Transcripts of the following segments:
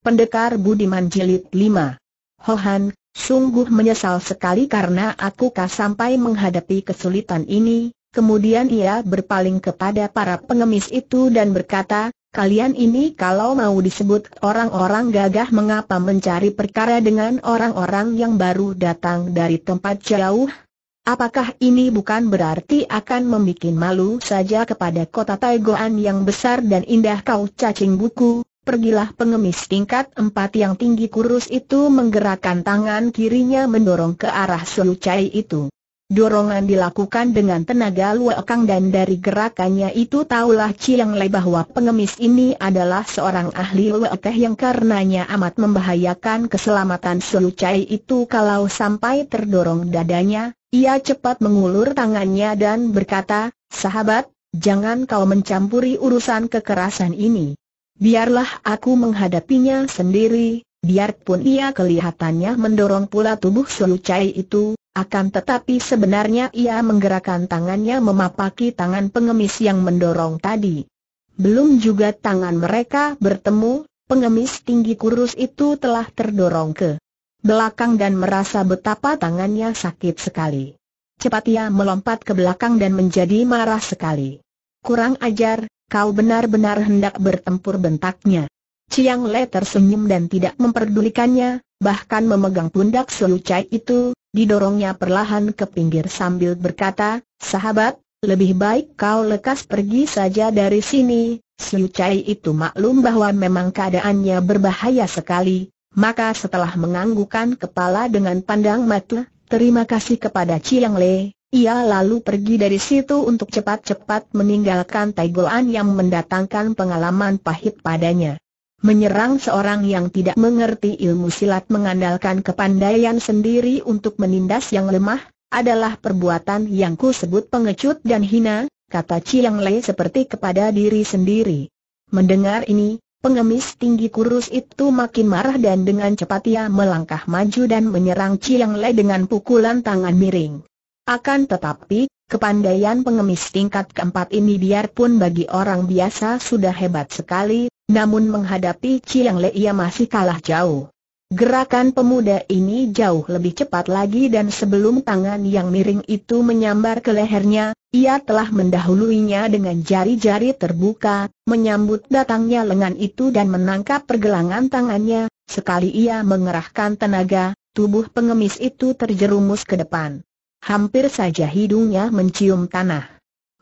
Pendekar Budiman Jilid 5 Hohan, sungguh menyesal sekali karena aku kah sampai menghadapi kesulitan ini, kemudian ia berpaling kepada para pengemis itu dan berkata, kalian ini kalau mau disebut orang-orang gagah mengapa mencari perkara dengan orang-orang yang baru datang dari tempat jauh? Apakah ini bukan berarti akan membuat malu saja kepada kota Taigoan yang besar dan indah kau cacing buku? Pergilah pengemis tingkat empat yang tinggi kurus itu menggerakkan tangan kirinya mendorong ke arah selucai itu. Dorongan dilakukan dengan tenaga luakang dan dari gerakannya itu taulah Chiang Lei bahwa pengemis ini adalah seorang ahli luakeh yang karenanya amat membahayakan keselamatan selucai itu kalau sampai terdorong dadanya, ia cepat mengulur tangannya dan berkata, sahabat, jangan kau mencampuri urusan kekerasan ini. Biarlah aku menghadapinya sendiri, biarpun ia kelihatannya mendorong pula tubuh Sulu Chai itu, akan tetapi sebenarnya ia menggerakkan tangannya memapaki tangan pengemis yang mendorong tadi. Belum juga tangan mereka bertemu, pengemis tinggi kurus itu telah terdorong ke belakang dan merasa betapa tangannya sakit sekali. Cepat ia melompat ke belakang dan menjadi marah sekali. Kurang ajar, kau benar-benar hendak bertempur bentaknya. Chiang Le tersenyum dan tidak memperdulikannya, bahkan memegang pundak Selucai itu, didorongnya perlahan ke pinggir sambil berkata, sahabat, lebih baik kau lekas pergi saja dari sini. Selucai itu maklum bahwa memang keadaannya berbahaya sekali, maka setelah menganggukkan kepala dengan pandang mata, terima kasih kepada Chiang Le, ia lalu pergi dari situ untuk cepat-cepat meninggalkan Taiguan yang mendatangkan pengalaman pahit padanya. Menyerang seorang yang tidak mengerti ilmu silat mengandalkan kepandaian sendiri untuk menindas yang lemah, adalah perbuatan yang ku sebut pengecut dan hina, kata Chiang Lei seperti kepada diri sendiri. Mendengar ini, pengemis tinggi kurus itu makin marah dan dengan cepat ia melangkah maju dan menyerang Chiang Lei dengan pukulan tangan miring. Akan tetapi, kepandaian pengemis tingkat keempat ini biarpun bagi orang biasa sudah hebat sekali, namun menghadapi Chiang Le ia masih kalah jauh. Gerakan pemuda ini jauh lebih cepat lagi dan sebelum tangan yang miring itu menyambar ke lehernya, ia telah mendahuluinya dengan jari-jari terbuka, menyambut datangnya lengan itu dan menangkap pergelangan tangannya, sekali ia mengerahkan tenaga, tubuh pengemis itu terjerumus ke depan hampir saja hidungnya mencium tanah.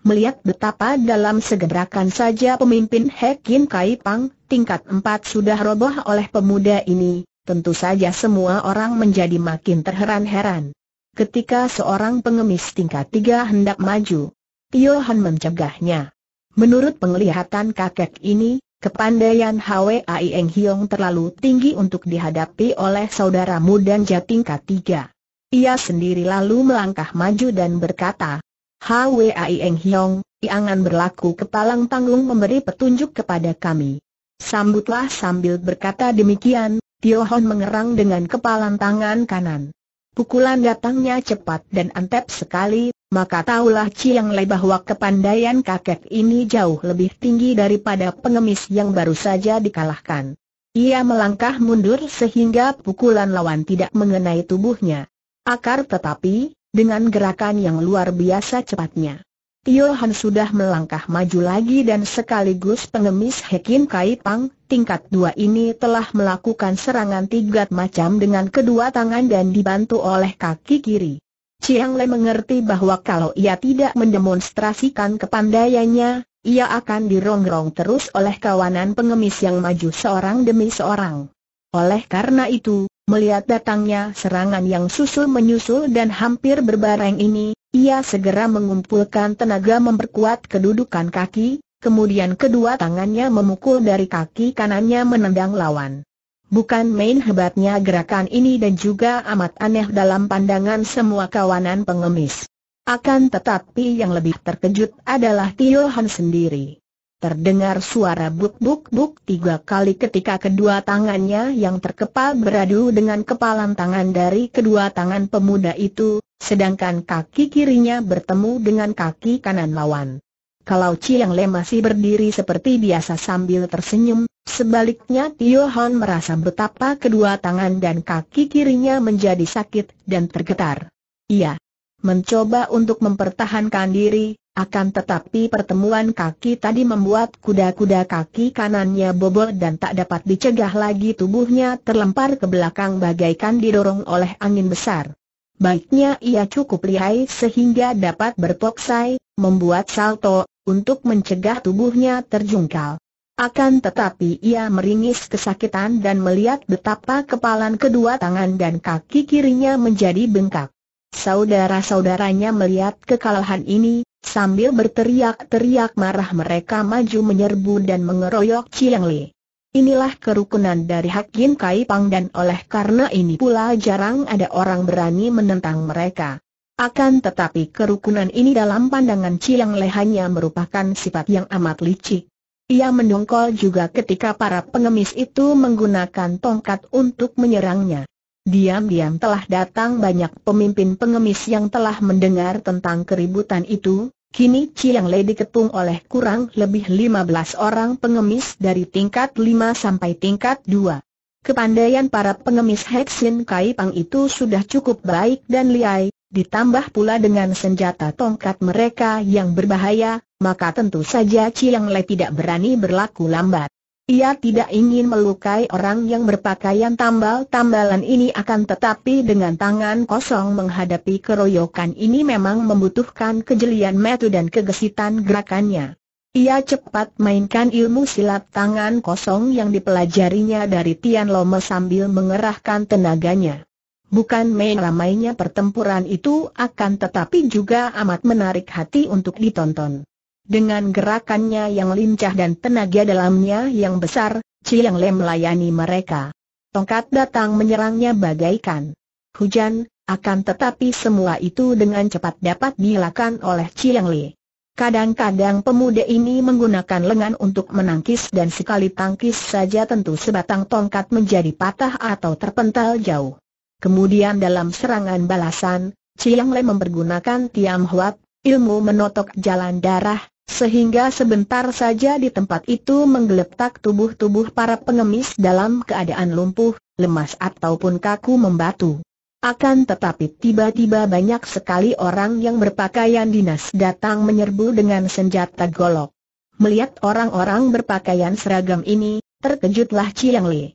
Melihat betapa dalam segerakan saja pemimpin Hekin Kai Pang, tingkat empat sudah roboh oleh pemuda ini, tentu saja semua orang menjadi makin terheran-heran. Ketika seorang pengemis tingkat 3 hendak maju, Tio Han mencegahnya. Menurut penglihatan kakek ini, Kepandaian Hwai Eng Hiong terlalu tinggi untuk dihadapi oleh saudaramu dan jatingkat tiga. Ia sendiri lalu melangkah maju dan berkata, Hwai Eng Hiong, Iangan berlaku kepalang tanggung memberi petunjuk kepada kami. Sambutlah sambil berkata demikian, Tio Hon mengerang dengan kepalan tangan kanan. Pukulan datangnya cepat dan antep sekali, maka taulah Chiang Lei bahwa kepandaian kakek ini jauh lebih tinggi daripada pengemis yang baru saja dikalahkan. Ia melangkah mundur sehingga pukulan lawan tidak mengenai tubuhnya akar tetapi, dengan gerakan yang luar biasa cepatnya. Tio Han sudah melangkah maju lagi dan sekaligus pengemis Hekin Kai Pang, tingkat dua ini telah melakukan serangan tiga macam dengan kedua tangan dan dibantu oleh kaki kiri. Chiang Le mengerti bahwa kalau ia tidak mendemonstrasikan kepandaiannya, ia akan dirongrong terus oleh kawanan pengemis yang maju seorang demi seorang. Oleh karena itu, Melihat datangnya serangan yang susul-menyusul dan hampir berbareng ini, ia segera mengumpulkan tenaga memperkuat kedudukan kaki, kemudian kedua tangannya memukul dari kaki kanannya menendang lawan. Bukan main hebatnya gerakan ini dan juga amat aneh dalam pandangan semua kawanan pengemis. Akan tetapi yang lebih terkejut adalah Tio Han sendiri terdengar suara buk-buk-buk tiga kali ketika kedua tangannya yang terkepal beradu dengan kepalan tangan dari kedua tangan pemuda itu, sedangkan kaki kirinya bertemu dengan kaki kanan lawan. Kalau Chiang Le masih berdiri seperti biasa sambil tersenyum, sebaliknya Tio Han merasa betapa kedua tangan dan kaki kirinya menjadi sakit dan tergetar. Ia mencoba untuk mempertahankan diri, akan tetapi pertemuan kaki tadi membuat kuda-kuda kaki kanannya bobol dan tak dapat dicegah lagi tubuhnya terlempar ke belakang bagaikan didorong oleh angin besar. Baiknya ia cukup lihai sehingga dapat berpoksai, membuat salto, untuk mencegah tubuhnya terjungkal. Akan tetapi ia meringis kesakitan dan melihat betapa kepalan kedua tangan dan kaki kirinya menjadi bengkak. Saudara-saudaranya melihat kekalahan ini, Sambil berteriak-teriak marah mereka maju menyerbu dan mengeroyok Chiang Li. Inilah kerukunan dari Hak Yin Kai Pang dan oleh karena ini pula jarang ada orang berani menentang mereka. Akan tetapi kerukunan ini dalam pandangan Chiang Le hanya merupakan sifat yang amat licik. Ia mendongkol juga ketika para pengemis itu menggunakan tongkat untuk menyerangnya. Diam-diam telah datang banyak pemimpin pengemis yang telah mendengar tentang keributan itu, Kini Chiang Lei dikepung oleh kurang lebih 15 orang pengemis dari tingkat 5 sampai tingkat 2. Kepandaian para pengemis Hexin Kai Pang itu sudah cukup baik dan liai, ditambah pula dengan senjata tongkat mereka yang berbahaya, maka tentu saja Chiang Lei tidak berani berlaku lambat. Ia tidak ingin melukai orang yang berpakaian tambal-tambalan ini akan tetapi dengan tangan kosong menghadapi keroyokan ini memang membutuhkan kejelian metu dan kegesitan gerakannya. Ia cepat mainkan ilmu silat tangan kosong yang dipelajarinya dari Tian Lome sambil mengerahkan tenaganya. Bukan main ramainya pertempuran itu akan tetapi juga amat menarik hati untuk ditonton. Dengan gerakannya yang lincah dan tenaga dalamnya yang besar, Chiang Le melayani mereka. Tongkat datang menyerangnya bagaikan hujan, akan tetapi semua itu dengan cepat dapat dilakukan oleh Chiang Le. Kadang-kadang pemuda ini menggunakan lengan untuk menangkis dan sekali tangkis saja tentu sebatang tongkat menjadi patah atau terpental jauh. Kemudian dalam serangan balasan, Chiang Le mempergunakan Tiam Huat, ilmu menotok jalan darah, sehingga sebentar saja di tempat itu menggeletak tubuh-tubuh para pengemis dalam keadaan lumpuh, lemas ataupun kaku membatu. Akan tetapi tiba-tiba banyak sekali orang yang berpakaian dinas datang menyerbu dengan senjata golok. Melihat orang-orang berpakaian seragam ini, terkejutlah Chiang Li.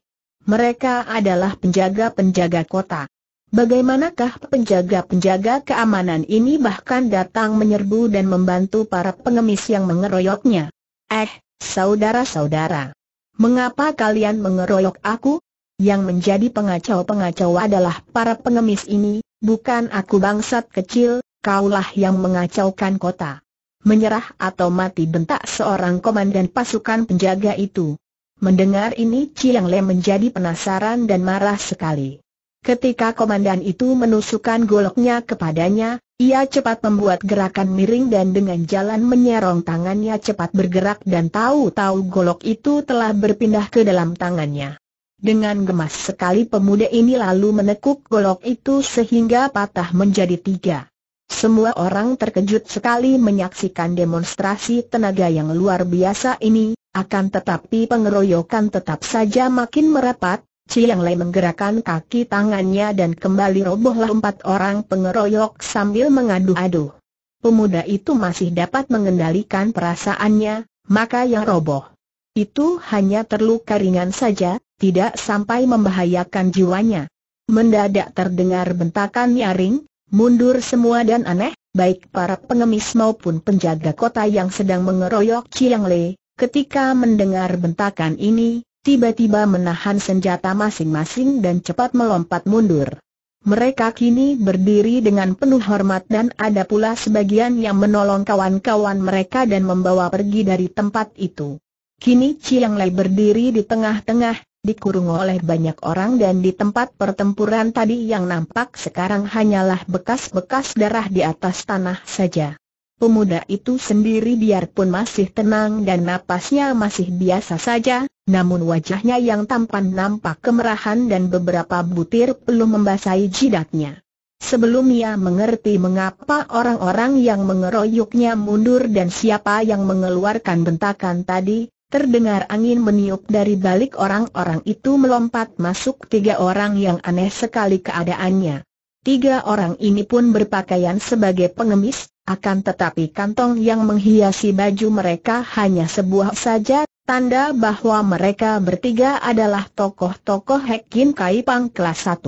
Mereka adalah penjaga-penjaga kota. Bagaimanakah penjaga-penjaga keamanan ini bahkan datang menyerbu dan membantu para pengemis yang mengeroyoknya? Eh, saudara-saudara. Mengapa kalian mengeroyok aku? Yang menjadi pengacau-pengacau adalah para pengemis ini, bukan aku bangsat kecil, kaulah yang mengacaukan kota. Menyerah atau mati bentak seorang komandan pasukan penjaga itu. Mendengar ini Chiang Le menjadi penasaran dan marah sekali. Ketika komandan itu menusukkan goloknya kepadanya, ia cepat membuat gerakan miring dan dengan jalan menyerong tangannya cepat bergerak dan tahu-tahu golok itu telah berpindah ke dalam tangannya. Dengan gemas sekali pemuda ini lalu menekuk golok itu sehingga patah menjadi tiga. Semua orang terkejut sekali menyaksikan demonstrasi tenaga yang luar biasa ini, akan tetapi pengeroyokan tetap saja makin merapat, Chiang Lei menggerakkan kaki tangannya dan kembali robohlah empat orang pengeroyok sambil mengadu-adu. Pemuda itu masih dapat mengendalikan perasaannya, maka yang roboh itu hanya terluka ringan saja, tidak sampai membahayakan jiwanya. Mendadak terdengar bentakan nyaring, mundur semua dan aneh, baik para pengemis maupun penjaga kota yang sedang mengeroyok Chiang Lei. Ketika mendengar bentakan ini, tiba-tiba menahan senjata masing-masing dan cepat melompat mundur. Mereka kini berdiri dengan penuh hormat dan ada pula sebagian yang menolong kawan-kawan mereka dan membawa pergi dari tempat itu. Kini Chiang Lei berdiri di tengah-tengah, dikurung oleh banyak orang dan di tempat pertempuran tadi yang nampak sekarang hanyalah bekas-bekas darah di atas tanah saja. Pemuda itu sendiri biarpun masih tenang dan napasnya masih biasa saja, namun wajahnya yang tampan nampak kemerahan dan beberapa butir peluh membasahi jidatnya. Sebelum ia mengerti mengapa orang-orang yang mengeroyoknya mundur dan siapa yang mengeluarkan bentakan tadi, terdengar angin meniup dari balik orang-orang itu melompat masuk tiga orang yang aneh sekali keadaannya. Tiga orang ini pun berpakaian sebagai pengemis, akan tetapi kantong yang menghiasi baju mereka hanya sebuah saja Tanda bahwa mereka bertiga adalah tokoh-tokoh Hekin Kai Pang kelas 1.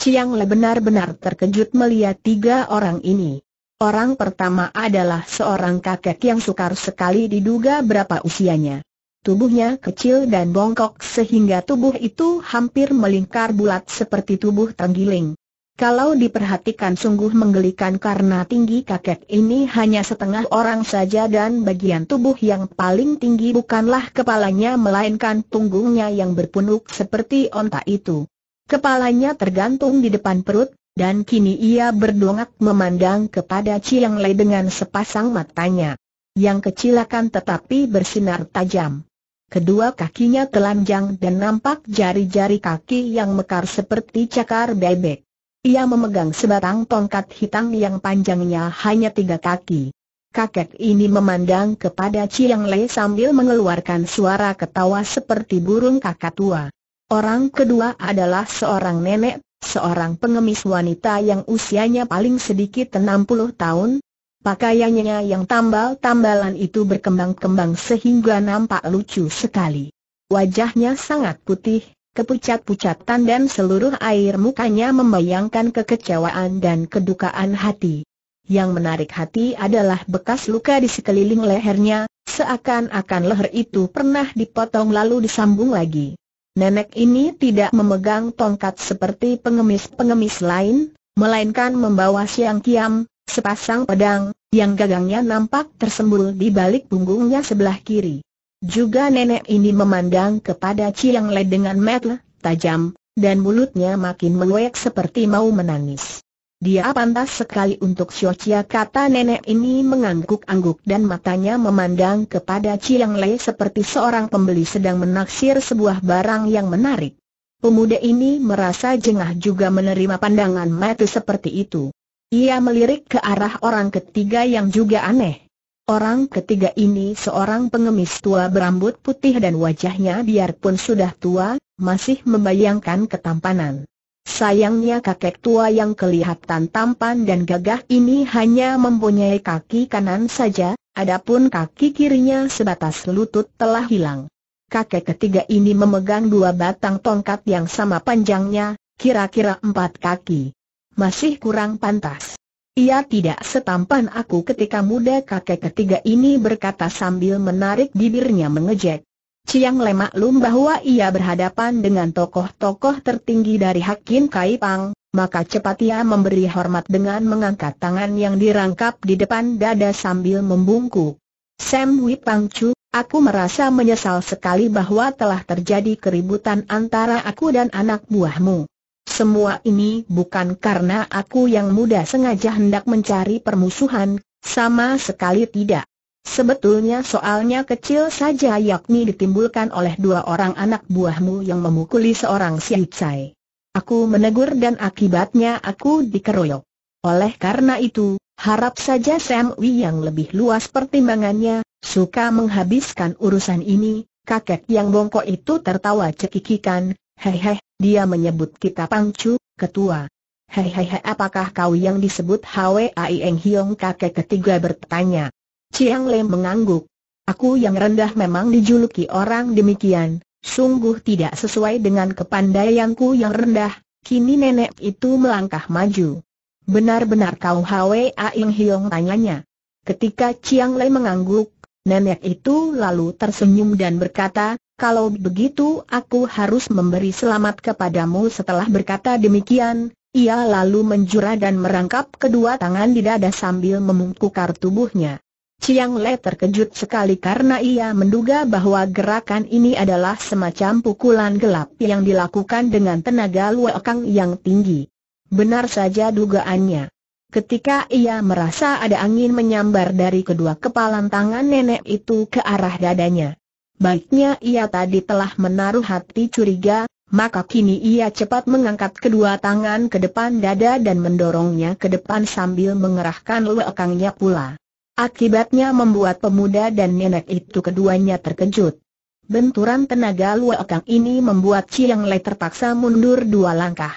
Chiang Le benar-benar terkejut melihat tiga orang ini. Orang pertama adalah seorang kakek yang sukar sekali diduga berapa usianya. Tubuhnya kecil dan bongkok sehingga tubuh itu hampir melingkar bulat seperti tubuh tenggiling. Kalau diperhatikan sungguh menggelikan karena tinggi kakek ini hanya setengah orang saja dan bagian tubuh yang paling tinggi bukanlah kepalanya melainkan punggungnya yang berpunuk seperti onta itu. Kepalanya tergantung di depan perut, dan kini ia berdongak memandang kepada Chiang Lei dengan sepasang matanya. Yang kecil akan tetapi bersinar tajam. Kedua kakinya telanjang dan nampak jari-jari kaki yang mekar seperti cakar bebek. Ia memegang sebatang tongkat hitam yang panjangnya hanya tiga kaki. Kakek ini memandang kepada Chiang Lei sambil mengeluarkan suara ketawa seperti burung kakak tua. Orang kedua adalah seorang nenek, seorang pengemis wanita yang usianya paling sedikit 60 tahun. Pakaiannya yang tambal-tambalan itu berkembang-kembang sehingga nampak lucu sekali. Wajahnya sangat putih, kepucat-pucatan dan seluruh air mukanya membayangkan kekecewaan dan kedukaan hati. Yang menarik hati adalah bekas luka di sekeliling lehernya, seakan-akan leher itu pernah dipotong lalu disambung lagi. Nenek ini tidak memegang tongkat seperti pengemis-pengemis lain, melainkan membawa siang kiam, sepasang pedang, yang gagangnya nampak tersembul di balik punggungnya sebelah kiri. Juga nenek ini memandang kepada Chiang Le dengan mata tajam, dan mulutnya makin meluek seperti mau menangis. Dia pantas sekali untuk Siocia kata nenek ini mengangguk-angguk dan matanya memandang kepada Chiang Le seperti seorang pembeli sedang menaksir sebuah barang yang menarik. Pemuda ini merasa jengah juga menerima pandangan mata seperti itu. Ia melirik ke arah orang ketiga yang juga aneh. Orang ketiga ini seorang pengemis tua berambut putih dan wajahnya biarpun sudah tua, masih membayangkan ketampanan. Sayangnya kakek tua yang kelihatan tampan dan gagah ini hanya mempunyai kaki kanan saja, adapun kaki kirinya sebatas lutut telah hilang. Kakek ketiga ini memegang dua batang tongkat yang sama panjangnya, kira-kira empat kaki. Masih kurang pantas. Ia tidak setampan aku ketika muda kakek ketiga ini berkata sambil menarik bibirnya mengejek. Ciang lemak maklum bahwa ia berhadapan dengan tokoh-tokoh tertinggi dari Hakim Kai Pang, maka cepat ia memberi hormat dengan mengangkat tangan yang dirangkap di depan dada sambil membungkuk. Sam Hui Chu, aku merasa menyesal sekali bahwa telah terjadi keributan antara aku dan anak buahmu. Semua ini bukan karena aku yang muda sengaja hendak mencari permusuhan, sama sekali tidak. Sebetulnya soalnya kecil saja yakni ditimbulkan oleh dua orang anak buahmu yang memukuli seorang siaitsai. Aku menegur dan akibatnya aku dikeroyok. Oleh karena itu, harap saja Sam Wi yang lebih luas pertimbangannya, suka menghabiskan urusan ini, kakek yang bongkok itu tertawa cekikikan, hehehe. Dia menyebut kita Pangcu, ketua. Hei hei hei, apakah kau yang disebut Hwe Eng Hiong kakek ketiga bertanya. Chiang Lem mengangguk. Aku yang rendah memang dijuluki orang demikian, sungguh tidak sesuai dengan kepandaianku yang rendah, kini nenek itu melangkah maju. Benar-benar kau Hwe Eng Hiong tanyanya. Ketika Chiang Lem mengangguk, nenek itu lalu tersenyum dan berkata, kalau begitu aku harus memberi selamat kepadamu setelah berkata demikian, ia lalu menjura dan merangkap kedua tangan di dada sambil memungkukar tubuhnya. Chiang Le terkejut sekali karena ia menduga bahwa gerakan ini adalah semacam pukulan gelap yang dilakukan dengan tenaga luekang yang tinggi. Benar saja dugaannya. Ketika ia merasa ada angin menyambar dari kedua kepalan tangan nenek itu ke arah dadanya baiknya ia tadi telah menaruh hati curiga, maka kini ia cepat mengangkat kedua tangan ke depan dada dan mendorongnya ke depan sambil mengerahkan lekangnya pula. Akibatnya membuat pemuda dan nenek itu keduanya terkejut. Benturan tenaga luakang ini membuat Chiang Lei terpaksa mundur dua langkah.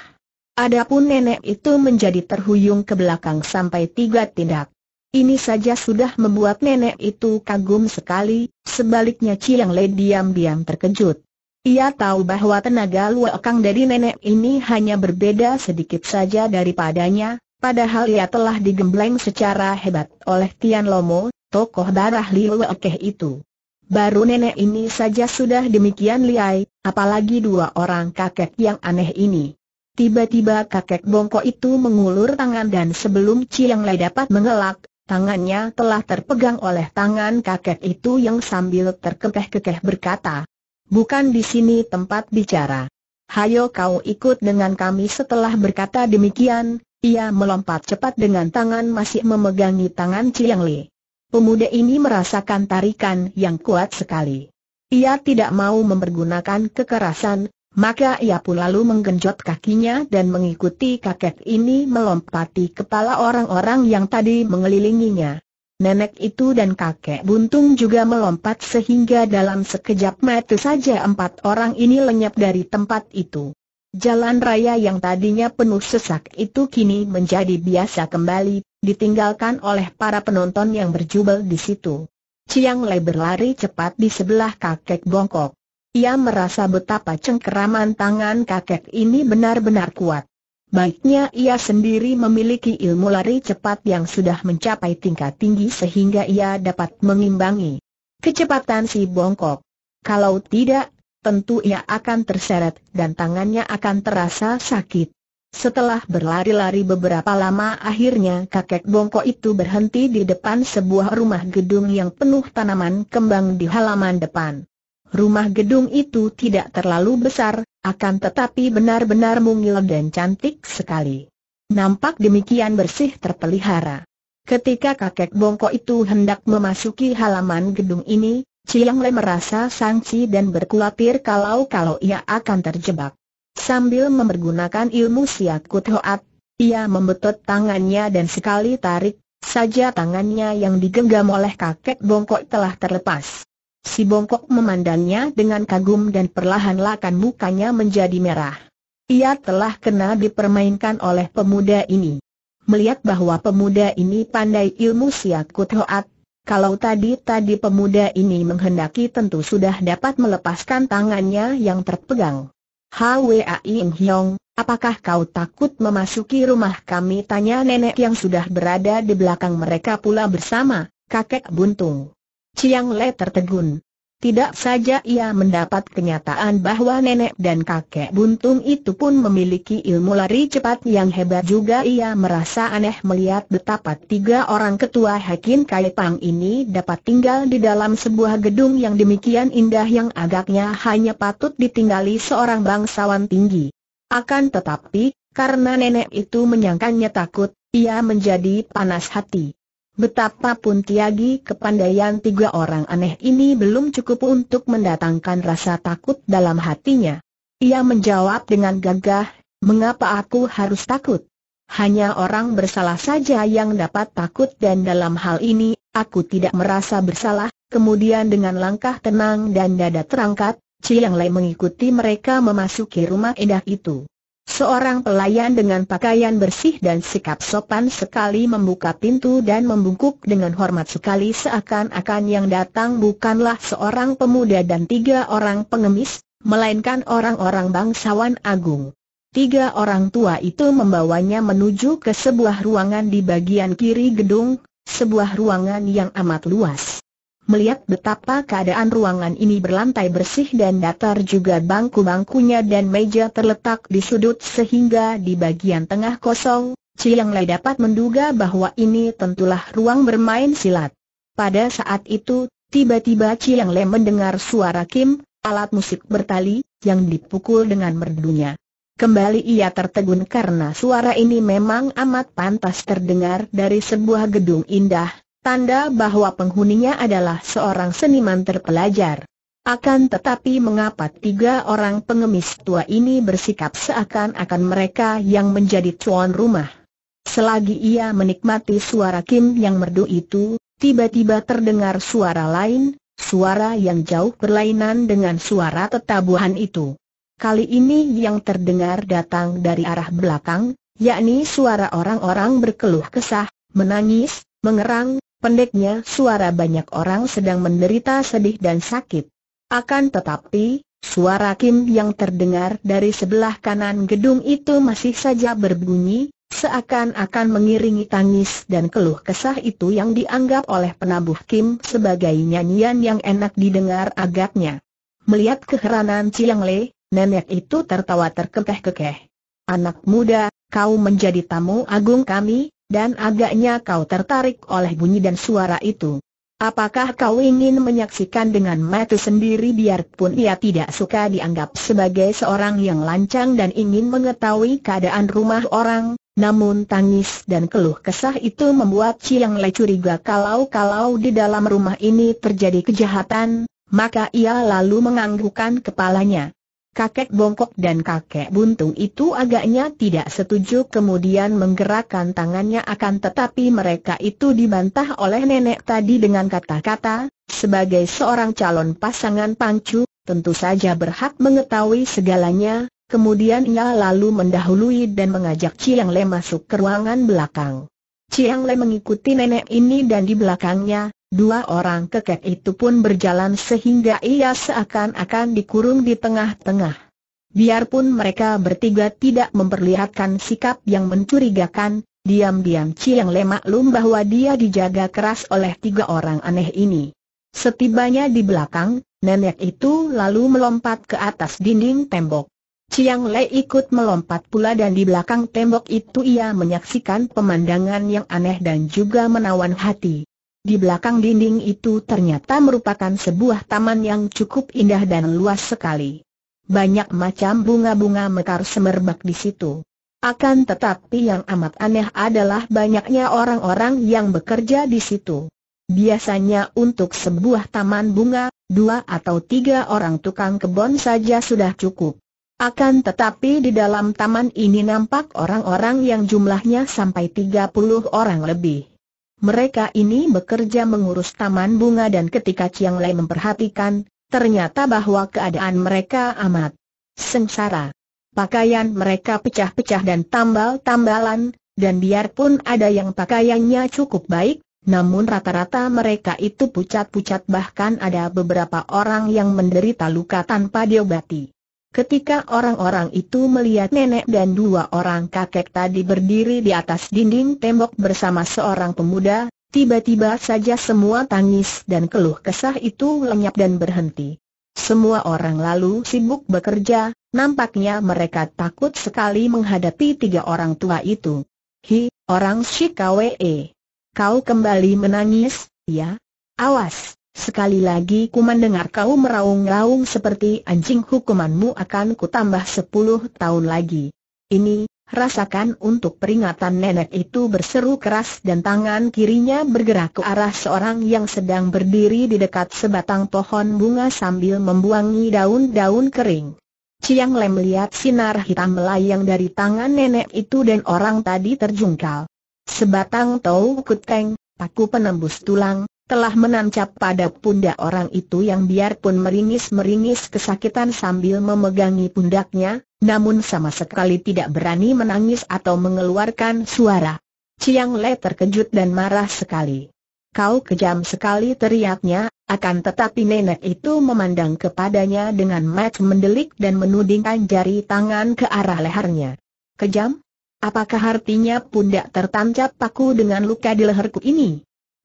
Adapun nenek itu menjadi terhuyung ke belakang sampai tiga tindak. Ini saja sudah membuat nenek itu kagum sekali, sebaliknya Chiang Le diam-diam terkejut. Ia tahu bahwa tenaga luakang dari nenek ini hanya berbeda sedikit saja daripadanya, padahal ia telah digembleng secara hebat oleh Tian Lomo, tokoh darah Liu Ekeh itu. Baru nenek ini saja sudah demikian liai, apalagi dua orang kakek yang aneh ini. Tiba-tiba kakek bongkok itu mengulur tangan dan sebelum Chiang Lei dapat mengelak, Tangannya telah terpegang oleh tangan kakek itu yang sambil terkekeh-kekeh berkata, Bukan di sini tempat bicara. Hayo kau ikut dengan kami setelah berkata demikian, ia melompat cepat dengan tangan masih memegangi tangan Chiang Li. Pemuda ini merasakan tarikan yang kuat sekali. Ia tidak mau mempergunakan kekerasan, maka ia pun lalu menggenjot kakinya dan mengikuti kakek ini melompati kepala orang-orang yang tadi mengelilinginya. Nenek itu dan kakek buntung juga melompat sehingga dalam sekejap mata saja empat orang ini lenyap dari tempat itu. Jalan raya yang tadinya penuh sesak itu kini menjadi biasa kembali, ditinggalkan oleh para penonton yang berjubel di situ. Ciang Lei berlari cepat di sebelah kakek bongkok. Ia merasa betapa cengkeraman tangan kakek ini benar-benar kuat. Baiknya ia sendiri memiliki ilmu lari cepat yang sudah mencapai tingkat tinggi sehingga ia dapat mengimbangi kecepatan si bongkok. Kalau tidak, tentu ia akan terseret dan tangannya akan terasa sakit. Setelah berlari-lari beberapa lama akhirnya kakek bongkok itu berhenti di depan sebuah rumah gedung yang penuh tanaman kembang di halaman depan. Rumah gedung itu tidak terlalu besar, akan tetapi benar-benar mungil dan cantik sekali. Nampak demikian bersih terpelihara. Ketika kakek bongkok itu hendak memasuki halaman gedung ini, Ciang Le merasa sangsi dan berkulatir kalau-kalau ia akan terjebak. Sambil memergunakan ilmu siak hoat, ia membetot tangannya dan sekali tarik, saja tangannya yang digenggam oleh kakek bongkok telah terlepas. Si bongkok memandangnya dengan kagum dan perlahan-lahan mukanya menjadi merah. Ia telah kena dipermainkan oleh pemuda ini. Melihat bahwa pemuda ini pandai ilmu siakut hoat, kalau tadi-tadi pemuda ini menghendaki tentu sudah dapat melepaskan tangannya yang terpegang. Hwa Ing Hyong, apakah kau takut memasuki rumah kami? Tanya nenek yang sudah berada di belakang mereka pula bersama, kakek buntung. Chiang Le tertegun. Tidak saja ia mendapat kenyataan bahwa nenek dan kakek buntung itu pun memiliki ilmu lari cepat yang hebat juga ia merasa aneh melihat betapa tiga orang ketua Hakim Kaipang ini dapat tinggal di dalam sebuah gedung yang demikian indah yang agaknya hanya patut ditinggali seorang bangsawan tinggi. Akan tetapi, karena nenek itu menyangkanya takut, ia menjadi panas hati. Betapapun Tiagi kepandaian tiga orang aneh ini belum cukup untuk mendatangkan rasa takut dalam hatinya. Ia menjawab dengan gagah, mengapa aku harus takut? Hanya orang bersalah saja yang dapat takut dan dalam hal ini, aku tidak merasa bersalah. Kemudian dengan langkah tenang dan dada terangkat, Chiang Lai mengikuti mereka memasuki rumah edah itu. Seorang pelayan dengan pakaian bersih dan sikap sopan sekali membuka pintu dan membungkuk dengan hormat sekali seakan-akan yang datang bukanlah seorang pemuda dan tiga orang pengemis, melainkan orang-orang bangsawan agung. Tiga orang tua itu membawanya menuju ke sebuah ruangan di bagian kiri gedung, sebuah ruangan yang amat luas melihat betapa keadaan ruangan ini berlantai bersih dan datar juga bangku-bangkunya dan meja terletak di sudut sehingga di bagian tengah kosong, Chiang Lai dapat menduga bahwa ini tentulah ruang bermain silat. Pada saat itu, tiba-tiba Chiang Lai mendengar suara Kim, alat musik bertali, yang dipukul dengan merdunya. Kembali ia tertegun karena suara ini memang amat pantas terdengar dari sebuah gedung indah, tanda bahwa penghuninya adalah seorang seniman terpelajar. Akan tetapi mengapa tiga orang pengemis tua ini bersikap seakan-akan mereka yang menjadi tuan rumah? Selagi ia menikmati suara Kim yang merdu itu, tiba-tiba terdengar suara lain, suara yang jauh berlainan dengan suara tetabuhan itu. Kali ini yang terdengar datang dari arah belakang, yakni suara orang-orang berkeluh kesah, menangis, mengerang, Pendeknya suara banyak orang sedang menderita sedih dan sakit. Akan tetapi, suara Kim yang terdengar dari sebelah kanan gedung itu masih saja berbunyi, seakan-akan mengiringi tangis dan keluh kesah itu yang dianggap oleh penabuh Kim sebagai nyanyian yang enak didengar agaknya. Melihat keheranan Chiang Le, nenek itu tertawa terkekeh-kekeh. Anak muda, kau menjadi tamu agung kami, dan agaknya kau tertarik oleh bunyi dan suara itu. Apakah kau ingin menyaksikan dengan mata sendiri biarpun ia tidak suka dianggap sebagai seorang yang lancang dan ingin mengetahui keadaan rumah orang, namun tangis dan keluh kesah itu membuat Chiang Le curiga kalau-kalau di dalam rumah ini terjadi kejahatan, maka ia lalu menganggukkan kepalanya. Kakek bongkok dan kakek buntung itu agaknya tidak setuju kemudian menggerakkan tangannya akan tetapi mereka itu dibantah oleh nenek tadi dengan kata-kata, sebagai seorang calon pasangan pangcu, tentu saja berhak mengetahui segalanya, kemudian ia lalu mendahului dan mengajak Ciang Le masuk ke ruangan belakang. Ciang Le mengikuti nenek ini dan di belakangnya, Dua orang kekek itu pun berjalan sehingga ia seakan-akan dikurung di tengah-tengah. Biarpun mereka bertiga tidak memperlihatkan sikap yang mencurigakan, diam-diam Ciang Le maklum bahwa dia dijaga keras oleh tiga orang aneh ini. Setibanya di belakang, nenek itu lalu melompat ke atas dinding tembok. Ciang Le ikut melompat pula dan di belakang tembok itu ia menyaksikan pemandangan yang aneh dan juga menawan hati. Di belakang dinding itu ternyata merupakan sebuah taman yang cukup indah dan luas sekali. Banyak macam bunga-bunga mekar semerbak di situ. Akan tetapi yang amat aneh adalah banyaknya orang-orang yang bekerja di situ. Biasanya untuk sebuah taman bunga, dua atau tiga orang tukang kebun saja sudah cukup. Akan tetapi di dalam taman ini nampak orang-orang yang jumlahnya sampai 30 orang lebih. Mereka ini bekerja mengurus taman bunga dan ketika Chiang Lei memperhatikan, ternyata bahwa keadaan mereka amat sengsara. Pakaian mereka pecah-pecah dan tambal-tambalan, dan biarpun ada yang pakaiannya cukup baik, namun rata-rata mereka itu pucat-pucat bahkan ada beberapa orang yang menderita luka tanpa diobati. Ketika orang-orang itu melihat nenek dan dua orang kakek tadi berdiri di atas dinding tembok bersama seorang pemuda, tiba-tiba saja semua tangis dan keluh kesah itu lenyap dan berhenti. Semua orang lalu sibuk bekerja, nampaknya mereka takut sekali menghadapi tiga orang tua itu. Hi, orang Shikawee. Kau kembali menangis, ya? Awas! Sekali lagi ku mendengar kau meraung-raung seperti anjing hukumanmu akan ku tambah sepuluh tahun lagi. Ini, rasakan untuk peringatan nenek itu berseru keras dan tangan kirinya bergerak ke arah seorang yang sedang berdiri di dekat sebatang pohon bunga sambil membuangi daun-daun kering. Ciang Lem melihat sinar hitam melayang dari tangan nenek itu dan orang tadi terjungkal. Sebatang tau kuteng, paku penembus tulang, telah menancap pada pundak orang itu yang biarpun meringis-meringis kesakitan sambil memegangi pundaknya, namun sama sekali tidak berani menangis atau mengeluarkan suara. Chiang Le terkejut dan marah sekali. Kau kejam sekali teriaknya, akan tetapi nenek itu memandang kepadanya dengan mat mendelik dan menudingkan jari tangan ke arah lehernya. Kejam? Apakah artinya pundak tertancap paku dengan luka di leherku ini?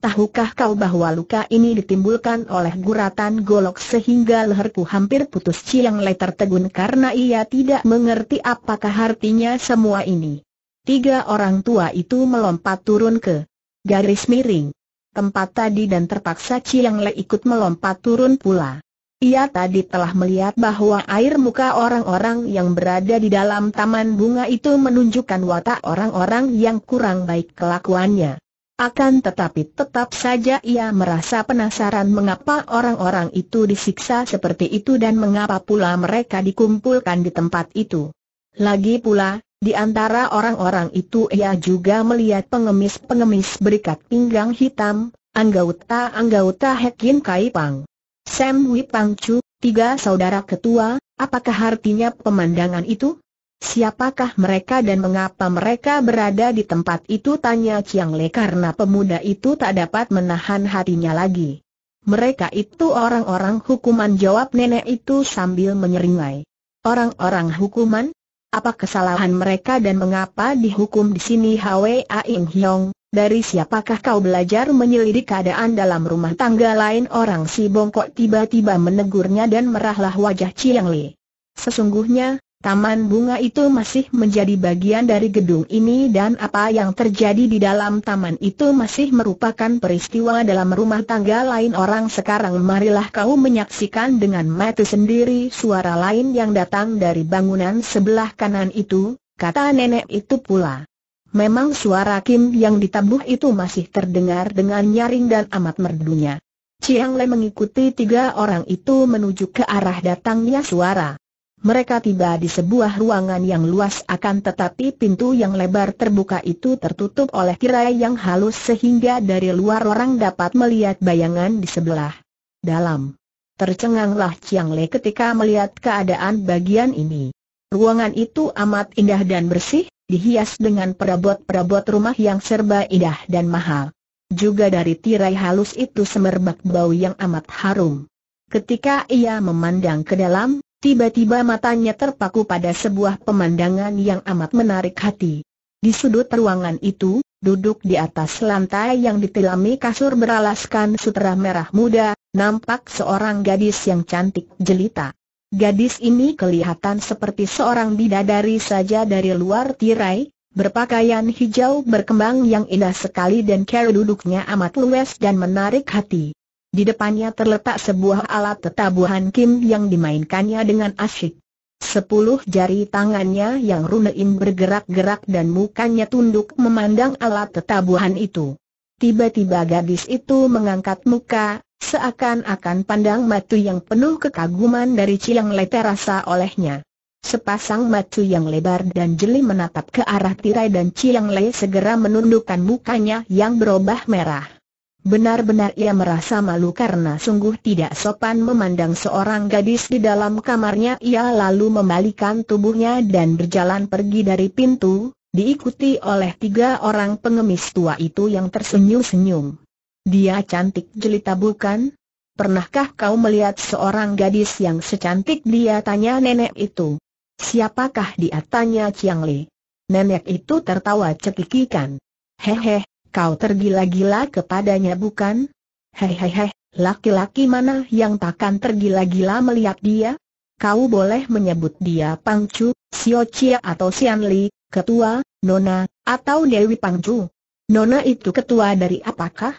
Tahukah kau bahwa luka ini ditimbulkan oleh guratan golok sehingga leherku hampir putus Ciang Le tertegun karena ia tidak mengerti apakah artinya semua ini. Tiga orang tua itu melompat turun ke garis miring tempat tadi dan terpaksa Ciang Le ikut melompat turun pula. Ia tadi telah melihat bahwa air muka orang-orang yang berada di dalam taman bunga itu menunjukkan watak orang-orang yang kurang baik kelakuannya. Akan tetapi tetap saja ia merasa penasaran mengapa orang-orang itu disiksa seperti itu dan mengapa pula mereka dikumpulkan di tempat itu. Lagi pula, di antara orang-orang itu ia juga melihat pengemis-pengemis berikat pinggang hitam, anggota-anggota Hekin Kai Pang. Sam Wipang Chu, tiga saudara ketua, apakah artinya pemandangan itu? Siapakah mereka dan mengapa mereka berada di tempat itu tanya Chiang Le karena pemuda itu tak dapat menahan hatinya lagi. Mereka itu orang-orang hukuman jawab nenek itu sambil menyeringai. Orang-orang hukuman? Apa kesalahan mereka dan mengapa dihukum di sini Hwa Aing Hyong? Dari siapakah kau belajar menyelidik keadaan dalam rumah tangga lain orang si bongkok tiba-tiba menegurnya dan merahlah wajah Chiang Le. Sesungguhnya, Taman bunga itu masih menjadi bagian dari gedung ini dan apa yang terjadi di dalam taman itu masih merupakan peristiwa dalam rumah tangga lain orang sekarang marilah kau menyaksikan dengan mata sendiri suara lain yang datang dari bangunan sebelah kanan itu, kata nenek itu pula. Memang suara Kim yang ditabuh itu masih terdengar dengan nyaring dan amat merdunya. Chiang Le mengikuti tiga orang itu menuju ke arah datangnya suara. Mereka tiba di sebuah ruangan yang luas akan tetapi pintu yang lebar terbuka itu tertutup oleh tirai yang halus sehingga dari luar orang dapat melihat bayangan di sebelah dalam. Tercenganglah Chiang Le ketika melihat keadaan bagian ini. Ruangan itu amat indah dan bersih, dihias dengan perabot-perabot rumah yang serba indah dan mahal. Juga dari tirai halus itu semerbak bau yang amat harum. Ketika ia memandang ke dalam, Tiba-tiba matanya terpaku pada sebuah pemandangan yang amat menarik hati. Di sudut ruangan itu, duduk di atas lantai yang ditilami kasur beralaskan sutra merah muda, nampak seorang gadis yang cantik jelita. Gadis ini kelihatan seperti seorang bidadari saja dari luar tirai, berpakaian hijau berkembang yang indah sekali dan cara duduknya amat luwes dan menarik hati. Di depannya terletak sebuah alat tetabuhan Kim yang dimainkannya dengan asyik. Sepuluh jari tangannya yang runein bergerak-gerak dan mukanya tunduk memandang alat tetabuhan itu. Tiba-tiba gadis itu mengangkat muka, seakan-akan pandang matu yang penuh kekaguman dari Ciang Le terasa olehnya. Sepasang matu yang lebar dan jeli menatap ke arah tirai dan Ciang Lei segera menundukkan mukanya yang berubah merah. Benar-benar ia merasa malu karena sungguh tidak sopan memandang seorang gadis di dalam kamarnya ia lalu membalikan tubuhnya dan berjalan pergi dari pintu, diikuti oleh tiga orang pengemis tua itu yang tersenyum-senyum. Dia cantik jelita bukan? Pernahkah kau melihat seorang gadis yang secantik dia tanya nenek itu? Siapakah dia tanya Chiang Li? Nenek itu tertawa cekikikan. Hehe, Kau tergila-gila kepadanya bukan? Hehehe, laki-laki mana yang takkan tergila-gila melihat dia? Kau boleh menyebut dia Pangcu, Sio Chia atau Sian Li, ketua, nona, atau Dewi Pangcu. Nona itu ketua dari apakah?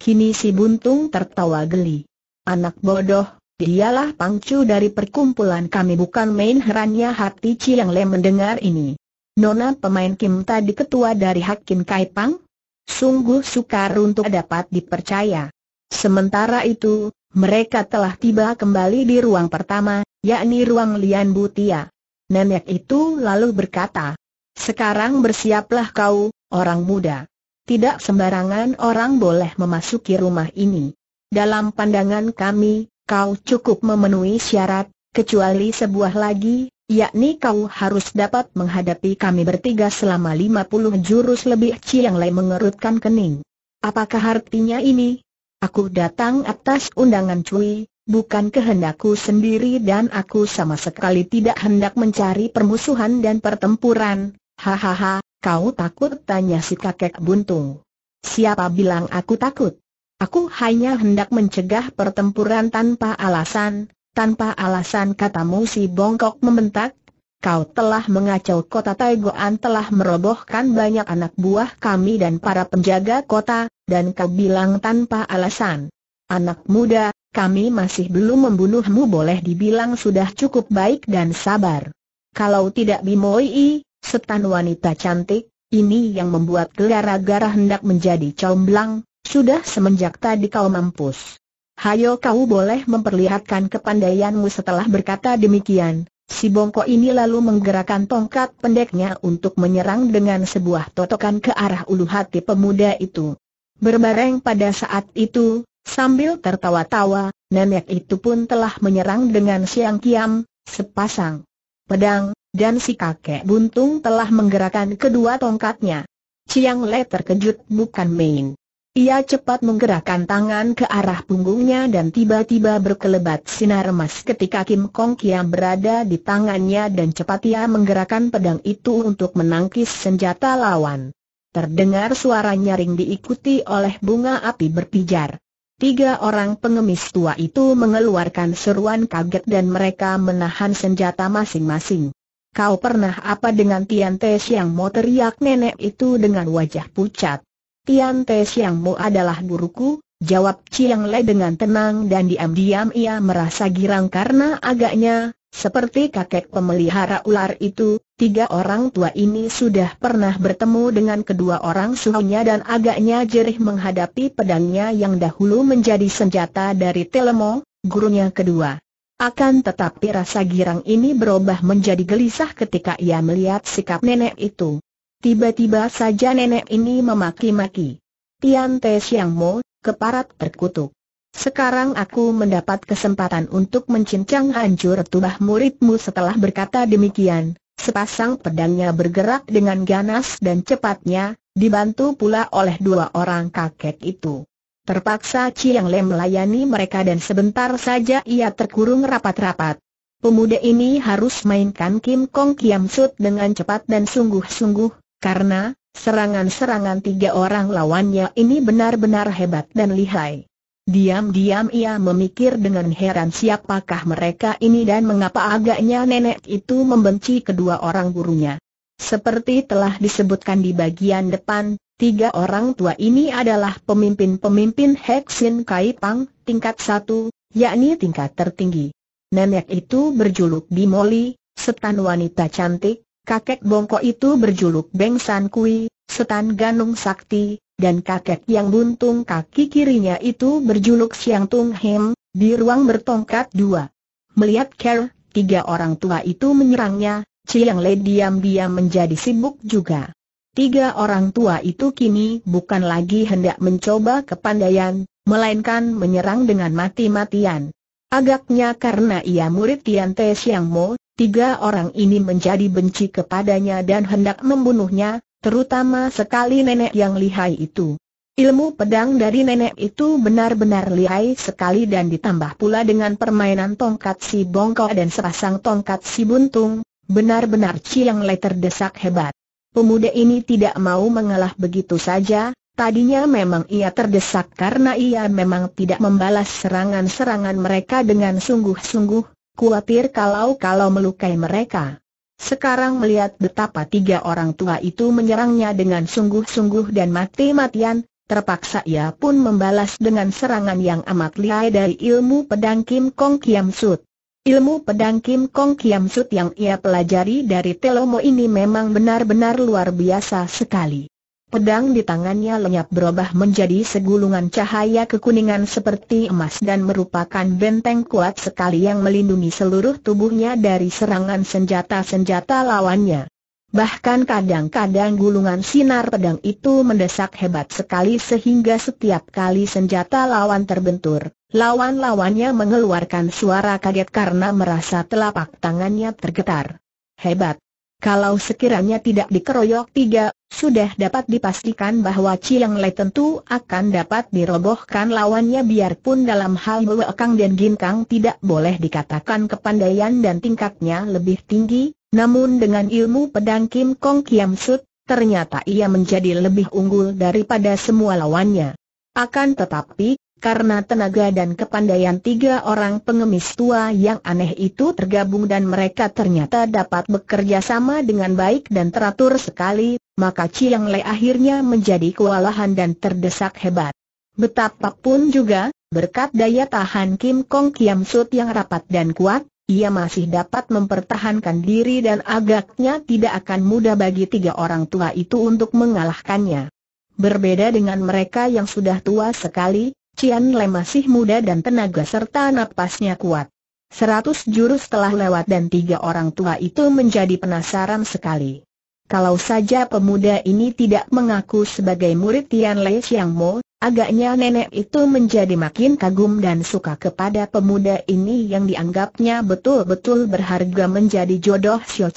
Kini si Buntung tertawa geli. Anak bodoh, dialah Pangcu dari perkumpulan kami bukan main herannya hati Chiang Le mendengar ini. Nona pemain Kim tadi ketua dari Hakim Pang? sungguh sukar untuk dapat dipercaya. Sementara itu, mereka telah tiba kembali di ruang pertama, yakni ruang Lian Butia. Nenek itu lalu berkata, sekarang bersiaplah kau, orang muda. Tidak sembarangan orang boleh memasuki rumah ini. Dalam pandangan kami, kau cukup memenuhi syarat, kecuali sebuah lagi, yakni kau harus dapat menghadapi kami bertiga selama 50 jurus lebih yang Lai mengerutkan kening. Apakah artinya ini? Aku datang atas undangan Cui, bukan kehendakku sendiri dan aku sama sekali tidak hendak mencari permusuhan dan pertempuran. Hahaha, kau takut tanya si kakek buntung. Siapa bilang aku takut? Aku hanya hendak mencegah pertempuran tanpa alasan, tanpa alasan katamu si bongkok membentak, kau telah mengacau kota Taigoan telah merobohkan banyak anak buah kami dan para penjaga kota, dan kau bilang tanpa alasan. Anak muda, kami masih belum membunuhmu boleh dibilang sudah cukup baik dan sabar. Kalau tidak Bimoi, setan wanita cantik, ini yang membuat gelara-gara hendak menjadi comblang, sudah semenjak tadi kau mampus. Hayo kau boleh memperlihatkan kepandaianmu setelah berkata demikian. Si bongko ini lalu menggerakkan tongkat pendeknya untuk menyerang dengan sebuah totokan ke arah ulu hati pemuda itu. Berbareng pada saat itu, sambil tertawa-tawa, nenek itu pun telah menyerang dengan siang kiam, sepasang pedang, dan si kakek buntung telah menggerakkan kedua tongkatnya. Chiang Le terkejut bukan main. Ia cepat menggerakkan tangan ke arah punggungnya dan tiba-tiba berkelebat sinar emas ketika Kim Kong Kiam berada di tangannya dan cepat ia menggerakkan pedang itu untuk menangkis senjata lawan. Terdengar suara nyaring diikuti oleh bunga api berpijar. Tiga orang pengemis tua itu mengeluarkan seruan kaget dan mereka menahan senjata masing-masing. Kau pernah apa dengan Tian Tes yang mau teriak nenek itu dengan wajah pucat? Tian Te Siangmu adalah guruku, jawab Chiang Le dengan tenang dan diam-diam ia merasa girang karena agaknya, seperti kakek pemelihara ular itu, tiga orang tua ini sudah pernah bertemu dengan kedua orang suhunya dan agaknya jerih menghadapi pedangnya yang dahulu menjadi senjata dari Telemo, gurunya kedua. Akan tetapi rasa girang ini berubah menjadi gelisah ketika ia melihat sikap nenek itu. Tiba-tiba saja nenek ini memaki-maki. Tian Te Siang Mo, keparat terkutuk. Sekarang aku mendapat kesempatan untuk mencincang hancur tubah muridmu setelah berkata demikian. Sepasang pedangnya bergerak dengan ganas dan cepatnya, dibantu pula oleh dua orang kakek itu. Terpaksa Chiang Lem melayani mereka dan sebentar saja ia terkurung rapat-rapat. Pemuda ini harus mainkan Kim Kong Kiam Sut dengan cepat dan sungguh-sungguh, karena serangan-serangan tiga orang lawannya ini benar-benar hebat dan lihai. Diam-diam ia memikir dengan heran siapakah mereka ini dan mengapa agaknya nenek itu membenci kedua orang gurunya. Seperti telah disebutkan di bagian depan, tiga orang tua ini adalah pemimpin-pemimpin Heksin Kaipang, tingkat satu, yakni tingkat tertinggi. Nenek itu berjuluk Bimoli, setan wanita cantik, Kakek bongkok itu berjuluk Beng San Kui, Setan Ganung Sakti, dan kakek yang buntung kaki kirinya itu berjuluk Siang Tung Hem, di ruang bertongkat dua. Melihat Ker, tiga orang tua itu menyerangnya, Chiang Le diam-diam menjadi sibuk juga. Tiga orang tua itu kini bukan lagi hendak mencoba kepandaian, melainkan menyerang dengan mati-matian. Agaknya karena ia murid Tian Te Siang Mo, Tiga orang ini menjadi benci kepadanya dan hendak membunuhnya, terutama sekali nenek yang lihai itu. Ilmu pedang dari nenek itu benar-benar lihai sekali dan ditambah pula dengan permainan tongkat si bongkok dan sepasang tongkat si buntung, benar-benar yang Lei terdesak hebat. Pemuda ini tidak mau mengalah begitu saja, tadinya memang ia terdesak karena ia memang tidak membalas serangan-serangan mereka dengan sungguh-sungguh, Kuatir kalau-kalau melukai mereka. Sekarang melihat betapa tiga orang tua itu menyerangnya dengan sungguh-sungguh dan mati-matian, terpaksa ia pun membalas dengan serangan yang amat lihai dari ilmu pedang Kim Kong Kiam Sut. Ilmu pedang Kim Kong Kiam Sut yang ia pelajari dari Telomo ini memang benar-benar luar biasa sekali. Pedang di tangannya lenyap berubah menjadi segulungan cahaya kekuningan seperti emas dan merupakan benteng kuat sekali yang melindungi seluruh tubuhnya dari serangan senjata-senjata lawannya. Bahkan kadang-kadang gulungan sinar pedang itu mendesak hebat sekali sehingga setiap kali senjata lawan terbentur, lawan-lawannya mengeluarkan suara kaget karena merasa telapak tangannya tergetar. Hebat! Kalau sekiranya tidak dikeroyok tiga sudah dapat dipastikan bahwa Chiang Lai tentu akan dapat dirobohkan lawannya biarpun dalam hal Kang dan Gin Kang tidak boleh dikatakan kepandaian dan tingkatnya lebih tinggi, namun dengan ilmu pedang Kim Kong Kiam Sut, ternyata ia menjadi lebih unggul daripada semua lawannya. Akan tetapi, karena tenaga dan kepandaian tiga orang pengemis tua yang aneh itu tergabung dan mereka ternyata dapat bekerja sama dengan baik dan teratur sekali, maka Chiang Le akhirnya menjadi kewalahan dan terdesak hebat. Betapapun juga, berkat daya tahan Kim Kong Kiam Sut yang rapat dan kuat, ia masih dapat mempertahankan diri dan agaknya tidak akan mudah bagi tiga orang tua itu untuk mengalahkannya. Berbeda dengan mereka yang sudah tua sekali, Cian Le masih muda dan tenaga serta napasnya kuat. Seratus jurus telah lewat dan tiga orang tua itu menjadi penasaran sekali. Kalau saja pemuda ini tidak mengaku sebagai murid Tian Le Xiang Mo, agaknya nenek itu menjadi makin kagum dan suka kepada pemuda ini yang dianggapnya betul-betul berharga menjadi jodoh Xiao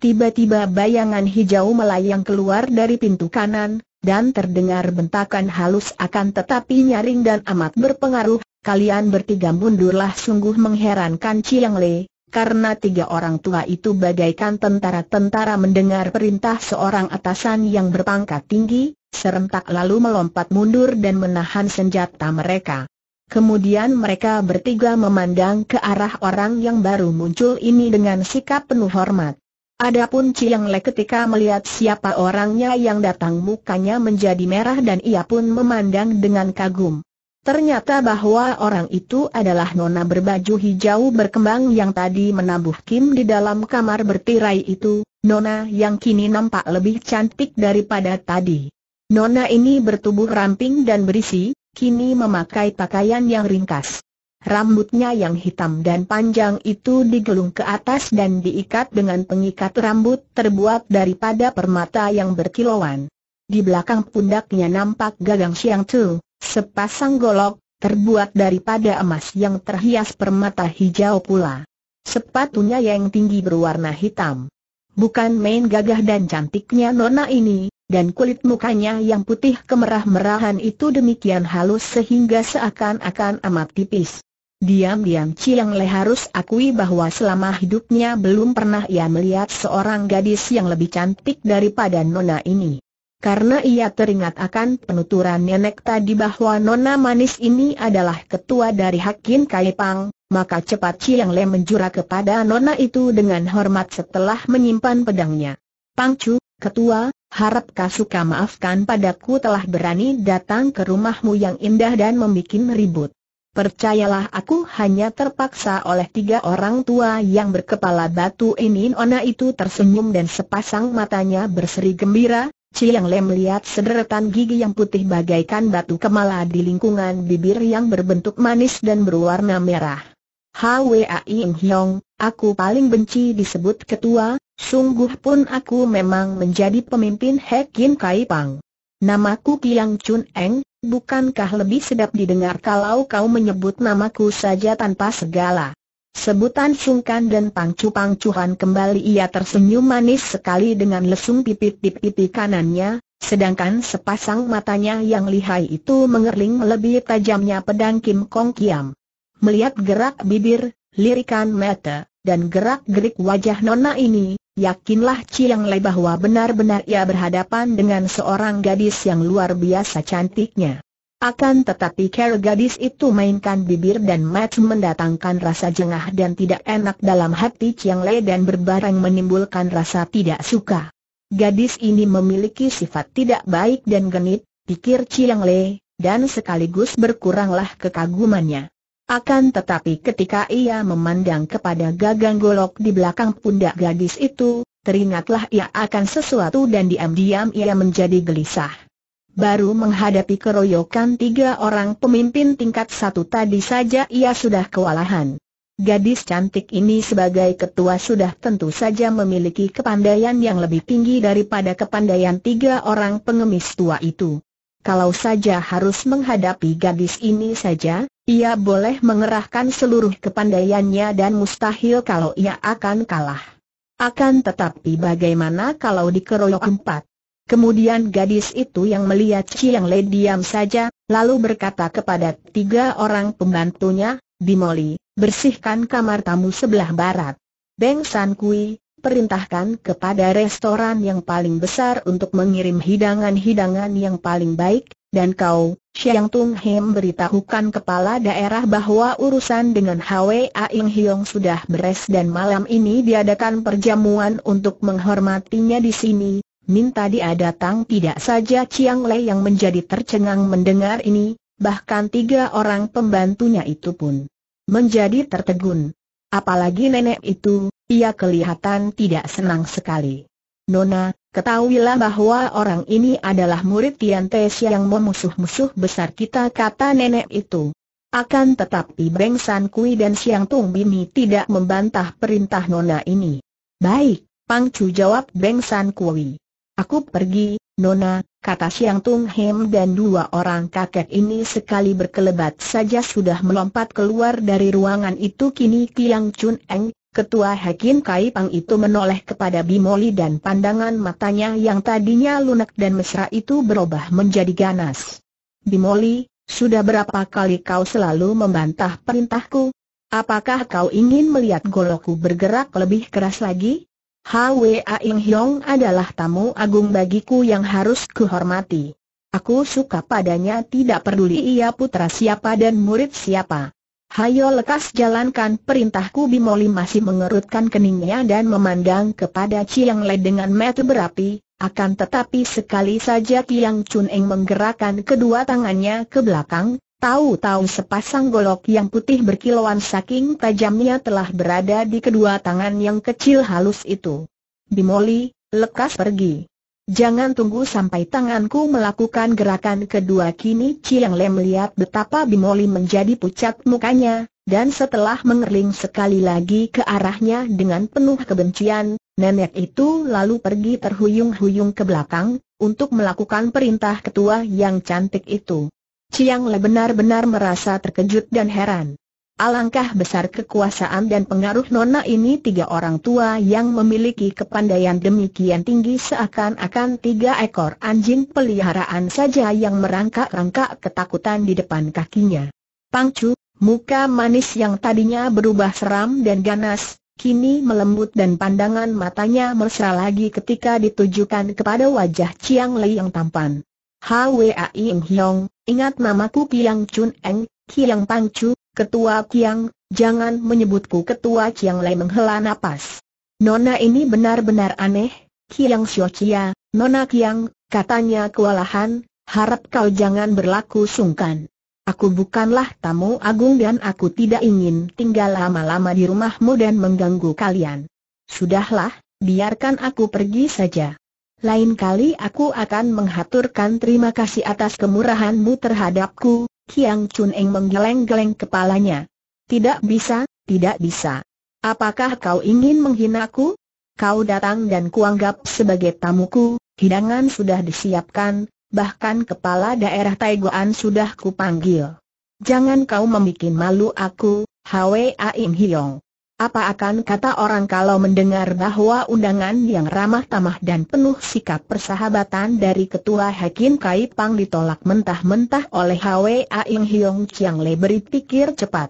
Tiba-tiba bayangan hijau melayang keluar dari pintu kanan, dan terdengar bentakan halus akan tetapi nyaring dan amat berpengaruh, kalian bertiga mundurlah sungguh mengherankan Chiang Le, karena tiga orang tua itu bagaikan tentara-tentara mendengar perintah seorang atasan yang berpangkat tinggi, serentak lalu melompat mundur dan menahan senjata mereka. Kemudian mereka bertiga memandang ke arah orang yang baru muncul ini dengan sikap penuh hormat. Adapun Chiang Le ketika melihat siapa orangnya yang datang mukanya menjadi merah dan ia pun memandang dengan kagum. Ternyata bahwa orang itu adalah nona berbaju hijau berkembang yang tadi menabuh Kim di dalam kamar bertirai itu, nona yang kini nampak lebih cantik daripada tadi. Nona ini bertubuh ramping dan berisi, kini memakai pakaian yang ringkas. Rambutnya yang hitam dan panjang itu digelung ke atas dan diikat dengan pengikat rambut terbuat daripada permata yang berkilauan. Di belakang pundaknya nampak gagang siang tu, sepasang golok, terbuat daripada emas yang terhias permata hijau pula. Sepatunya yang tinggi berwarna hitam. Bukan main gagah dan cantiknya nona ini, dan kulit mukanya yang putih kemerah-merahan itu demikian halus sehingga seakan-akan amat tipis. Diam-diam Chiang Le harus akui bahwa selama hidupnya belum pernah ia melihat seorang gadis yang lebih cantik daripada Nona ini. Karena ia teringat akan penuturan nenek tadi bahwa Nona Manis ini adalah ketua dari Hakin Kaipang, maka cepat Chiang Le menjura kepada Nona itu dengan hormat setelah menyimpan pedangnya. Pangcu, ketua, kau suka maafkan padaku telah berani datang ke rumahmu yang indah dan membuat ribut. Percayalah aku hanya terpaksa oleh tiga orang tua yang berkepala batu ini Nona itu tersenyum dan sepasang matanya berseri gembira Ciang Lem melihat sederetan gigi yang putih bagaikan batu kemala di lingkungan bibir yang berbentuk manis dan berwarna merah Hwa Ying Hyong, aku paling benci disebut ketua, sungguh pun aku memang menjadi pemimpin Hekin Kai Pang Namaku Kiang Chun Eng, bukankah lebih sedap didengar kalau kau menyebut namaku saja tanpa segala sebutan sungkan dan pangcu-pangcuhan kembali ia tersenyum manis sekali dengan lesung pipit-pipi kanannya, sedangkan sepasang matanya yang lihai itu mengerling lebih tajamnya pedang Kim Kong Kiam. Melihat gerak bibir, lirikan mata, dan gerak-gerik wajah nona ini, Yakinlah Chiang Lei bahwa benar-benar ia berhadapan dengan seorang gadis yang luar biasa cantiknya. Akan tetapi cara gadis itu mainkan bibir dan match mendatangkan rasa jengah dan tidak enak dalam hati Chiang Lei dan berbareng menimbulkan rasa tidak suka. Gadis ini memiliki sifat tidak baik dan genit, pikir Chiang Lei, dan sekaligus berkuranglah kekagumannya. Akan tetapi ketika ia memandang kepada gagang golok di belakang pundak gadis itu, teringatlah ia akan sesuatu dan diam-diam ia menjadi gelisah. Baru menghadapi keroyokan tiga orang pemimpin tingkat satu tadi saja ia sudah kewalahan. Gadis cantik ini sebagai ketua sudah tentu saja memiliki kepandaian yang lebih tinggi daripada kepandaian tiga orang pengemis tua itu. Kalau saja harus menghadapi gadis ini saja, ia boleh mengerahkan seluruh kepandaiannya dan mustahil kalau ia akan kalah. Akan tetapi bagaimana kalau dikeroyok empat? Kemudian gadis itu yang melihat Chiang Lei diam saja, lalu berkata kepada tiga orang pembantunya, Bimoli, bersihkan kamar tamu sebelah barat. Beng San Kui, perintahkan kepada restoran yang paling besar untuk mengirim hidangan-hidangan yang paling baik, dan kau, Xiang Tung Him beritahukan kepala daerah bahwa urusan dengan Hwa Aing Hiong sudah beres dan malam ini diadakan perjamuan untuk menghormatinya di sini, minta dia datang tidak saja Chiang Lei yang menjadi tercengang mendengar ini, bahkan tiga orang pembantunya itu pun menjadi tertegun. Apalagi nenek itu, ia kelihatan tidak senang sekali. Nona, Ketahuilah bahwa orang ini adalah murid Tian Te yang memusuh-musuh besar kita kata nenek itu. Akan tetapi Beng San Kui dan Siang Tung Bini tidak membantah perintah Nona ini. Baik, Pang Chu jawab Beng San Kui. Aku pergi, Nona, kata Siang Tung Hem dan dua orang kakek ini sekali berkelebat saja sudah melompat keluar dari ruangan itu kini Kiang Chun Eng, Ketua Hakim Kai Pang itu menoleh kepada Bimoli dan pandangan matanya yang tadinya lunak dan mesra itu berubah menjadi ganas. Bimoli, sudah berapa kali kau selalu membantah perintahku? Apakah kau ingin melihat goloku bergerak lebih keras lagi? Hwa Ing Hyong adalah tamu agung bagiku yang harus kuhormati. Aku suka padanya tidak peduli ia putra siapa dan murid siapa. Hayo lekas jalankan perintahku Bimoli masih mengerutkan keningnya dan memandang kepada Chiang Le dengan mata berapi, akan tetapi sekali saja Tiang Chun Eng menggerakkan kedua tangannya ke belakang, tahu-tahu sepasang golok yang putih berkilauan saking tajamnya telah berada di kedua tangan yang kecil halus itu. Bimoli, lekas pergi. Jangan tunggu sampai tanganku melakukan gerakan kedua kini Chiang Lem melihat betapa Bimoli menjadi pucat mukanya, dan setelah mengerling sekali lagi ke arahnya dengan penuh kebencian, nenek itu lalu pergi terhuyung-huyung ke belakang, untuk melakukan perintah ketua yang cantik itu. Chiang Le benar-benar merasa terkejut dan heran. Alangkah besar kekuasaan dan pengaruh Nona ini tiga orang tua yang memiliki kepandaian demikian tinggi seakan-akan tiga ekor anjing peliharaan saja yang merangkak-rangkak ketakutan di depan kakinya. Pangcu, muka manis yang tadinya berubah seram dan ganas, kini melembut dan pandangan matanya mesra lagi ketika ditujukan kepada wajah Chiang Lei yang tampan. Hwa Im Hyong, ingat namaku Piang Chun Eng, Kiang Pangcu, Ketua Kiang, jangan menyebutku Ketua Kiang Lei menghela napas. Nona ini benar-benar aneh, Kiang Xiochia, Nona Kiang, katanya kewalahan, harap kau jangan berlaku sungkan. Aku bukanlah tamu agung dan aku tidak ingin tinggal lama-lama di rumahmu dan mengganggu kalian. Sudahlah, biarkan aku pergi saja. Lain kali aku akan menghaturkan terima kasih atas kemurahanmu terhadapku, Kiang Chun Eng menggeleng-geleng kepalanya. Tidak bisa, tidak bisa. Apakah kau ingin menghinaku? Kau datang dan kuanggap sebagai tamuku, hidangan sudah disiapkan, bahkan kepala daerah Taiguan sudah kupanggil. Jangan kau membuat malu aku, Hwa Im Hiong. Apa akan kata orang kalau mendengar bahwa undangan yang ramah tamah dan penuh sikap persahabatan dari Ketua Hakim Kai Pang ditolak mentah-mentah oleh Hwa Aing Hiong Chiang Le beri pikir cepat.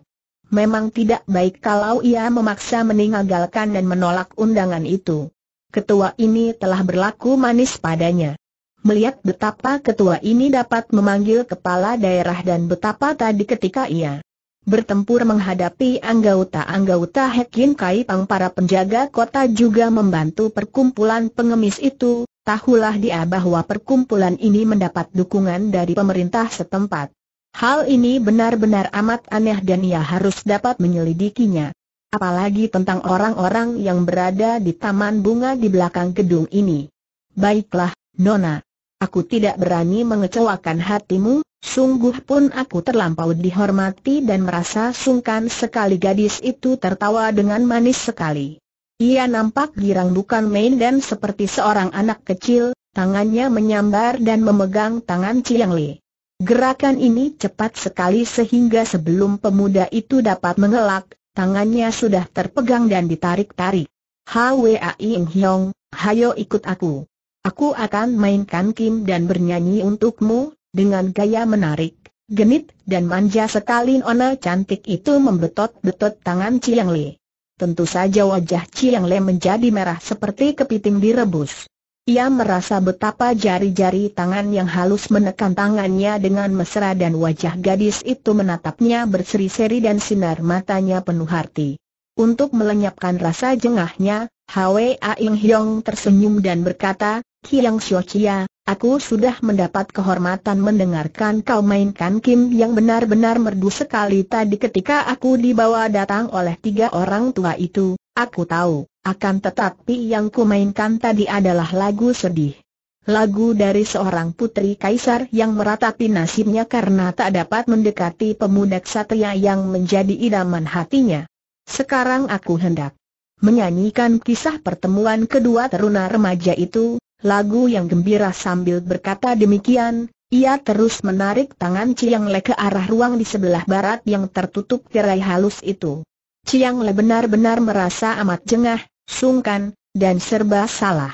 Memang tidak baik kalau ia memaksa meninggalkan dan menolak undangan itu. Ketua ini telah berlaku manis padanya. Melihat betapa ketua ini dapat memanggil kepala daerah dan betapa tadi ketika ia bertempur menghadapi anggota-anggota Hekin Kaipang para penjaga kota juga membantu perkumpulan pengemis itu, tahulah dia bahwa perkumpulan ini mendapat dukungan dari pemerintah setempat. Hal ini benar-benar amat aneh dan ia harus dapat menyelidikinya. Apalagi tentang orang-orang yang berada di taman bunga di belakang gedung ini. Baiklah, Nona, Aku tidak berani mengecewakan hatimu, sungguh pun aku terlampau dihormati dan merasa sungkan sekali gadis itu tertawa dengan manis sekali. Ia nampak girang bukan main dan seperti seorang anak kecil, tangannya menyambar dan memegang tangan Chiang Li. Gerakan ini cepat sekali sehingga sebelum pemuda itu dapat mengelak, tangannya sudah terpegang dan ditarik-tarik. Hwa Ying Hiong, hayo ikut aku. Aku akan mainkan Kim dan bernyanyi untukmu, dengan gaya menarik, genit, dan manja sekali nona cantik itu membetot-betot tangan Chiang Li. Tentu saja wajah Chiang Li menjadi merah seperti kepiting direbus. Ia merasa betapa jari-jari tangan yang halus menekan tangannya dengan mesra dan wajah gadis itu menatapnya berseri-seri dan sinar matanya penuh arti. Untuk melenyapkan rasa jengahnya, Hwa Ing Hyong tersenyum dan berkata, Kiang Xiaoqia, aku sudah mendapat kehormatan mendengarkan kau mainkan Kim yang benar-benar merdu sekali tadi ketika aku dibawa datang oleh tiga orang tua itu, aku tahu, akan tetapi yang ku mainkan tadi adalah lagu sedih. Lagu dari seorang putri kaisar yang meratapi nasibnya karena tak dapat mendekati pemuda ksatria yang menjadi idaman hatinya. Sekarang aku hendak menyanyikan kisah pertemuan kedua teruna remaja itu, lagu yang gembira sambil berkata demikian, ia terus menarik tangan Chiang Le ke arah ruang di sebelah barat yang tertutup tirai halus itu. Chiang Le benar-benar merasa amat jengah, sungkan, dan serba salah.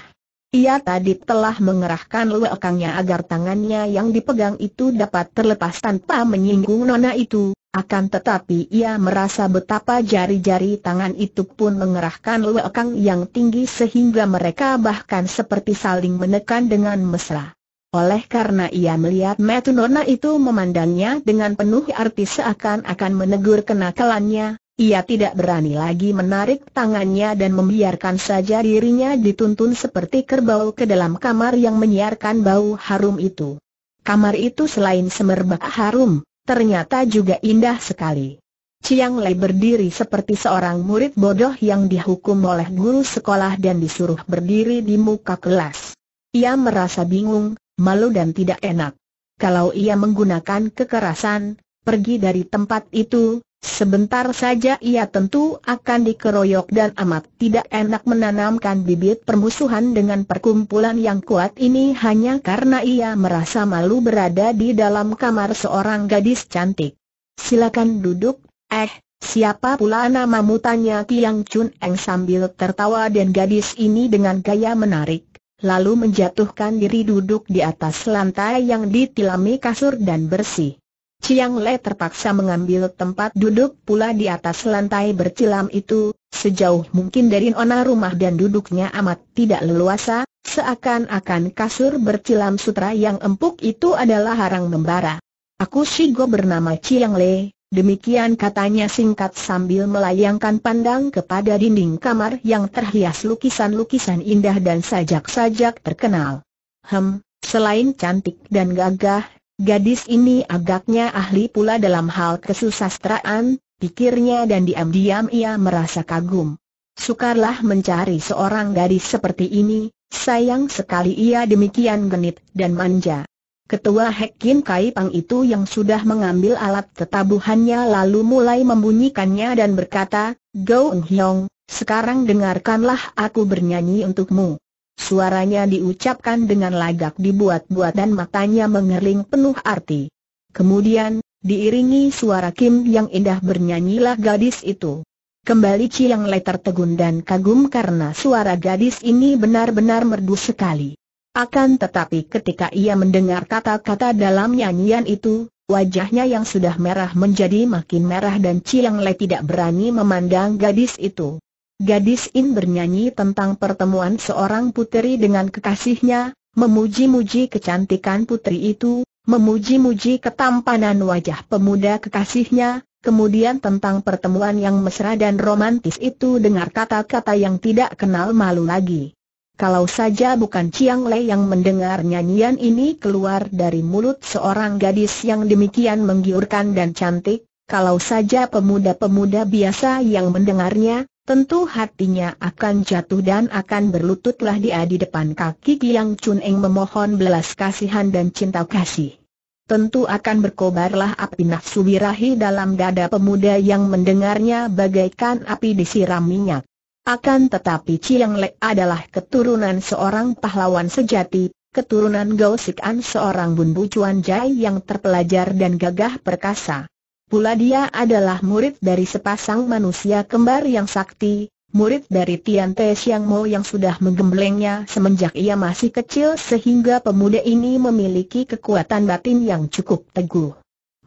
Ia tadi telah mengerahkan lekangnya agar tangannya yang dipegang itu dapat terlepas tanpa menyinggung nona itu, akan tetapi ia merasa betapa jari-jari tangan itu pun mengerahkan lekang yang tinggi sehingga mereka bahkan seperti saling menekan dengan mesra. Oleh karena ia melihat Metunona itu memandangnya dengan penuh arti seakan-akan menegur kenakalannya, ia tidak berani lagi menarik tangannya dan membiarkan saja dirinya dituntun seperti kerbau ke dalam kamar yang menyiarkan bau harum itu. Kamar itu selain semerbak harum, ternyata juga indah sekali. Chiang Lei berdiri seperti seorang murid bodoh yang dihukum oleh guru sekolah dan disuruh berdiri di muka kelas. Ia merasa bingung, malu dan tidak enak. Kalau ia menggunakan kekerasan, pergi dari tempat itu, Sebentar saja ia tentu akan dikeroyok dan amat tidak enak menanamkan bibit permusuhan dengan perkumpulan yang kuat ini hanya karena ia merasa malu berada di dalam kamar seorang gadis cantik. Silakan duduk, eh, siapa pula namamu tanya Tiang Chun Eng sambil tertawa dan gadis ini dengan gaya menarik. Lalu menjatuhkan diri duduk di atas lantai yang ditilami kasur dan bersih. Chiang Le terpaksa mengambil tempat duduk pula di atas lantai bercilam itu, sejauh mungkin dari nona rumah dan duduknya amat tidak leluasa, seakan-akan kasur bercilam sutra yang empuk itu adalah harang membara. Aku Shigo bernama Chiang Le, Demikian katanya singkat sambil melayangkan pandang kepada dinding kamar yang terhias lukisan-lukisan indah dan sajak-sajak terkenal. Hem, selain cantik dan gagah, Gadis ini agaknya ahli pula dalam hal kesusastraan, pikirnya dan diam-diam ia merasa kagum. Sukarlah mencari seorang gadis seperti ini, sayang sekali ia demikian genit dan manja. Ketua Hekin Kai Pang itu yang sudah mengambil alat tetabuhannya lalu mulai membunyikannya dan berkata, Eng Hyong, sekarang dengarkanlah aku bernyanyi untukmu. Suaranya diucapkan dengan lagak dibuat-buat dan matanya mengerling penuh arti. Kemudian, diiringi suara Kim yang indah bernyanyilah gadis itu. Kembali yang Lai tertegun dan kagum karena suara gadis ini benar-benar merdu sekali. Akan tetapi ketika ia mendengar kata-kata dalam nyanyian itu, wajahnya yang sudah merah menjadi makin merah dan yang Lai tidak berani memandang gadis itu. Gadis In bernyanyi tentang pertemuan seorang putri dengan kekasihnya, memuji-muji kecantikan putri itu, memuji-muji ketampanan wajah pemuda kekasihnya, kemudian tentang pertemuan yang mesra dan romantis itu dengar kata-kata yang tidak kenal malu lagi. Kalau saja bukan Chiang Lei yang mendengar nyanyian ini keluar dari mulut seorang gadis yang demikian menggiurkan dan cantik, kalau saja pemuda-pemuda biasa yang mendengarnya, Tentu hatinya akan jatuh dan akan berlututlah dia di depan kaki Giang Chun Eng memohon belas kasihan dan cinta kasih. Tentu akan berkobarlah api nafsu birahi dalam dada pemuda yang mendengarnya bagaikan api disiram minyak. Akan tetapi Chiang Le adalah keturunan seorang pahlawan sejati, keturunan Gao Sik An seorang bun bucuan jai yang terpelajar dan gagah perkasa. Pula dia adalah murid dari sepasang manusia kembar yang sakti, murid dari Tian Te Xiang Mo yang sudah menggemblengnya semenjak ia masih kecil sehingga pemuda ini memiliki kekuatan batin yang cukup teguh.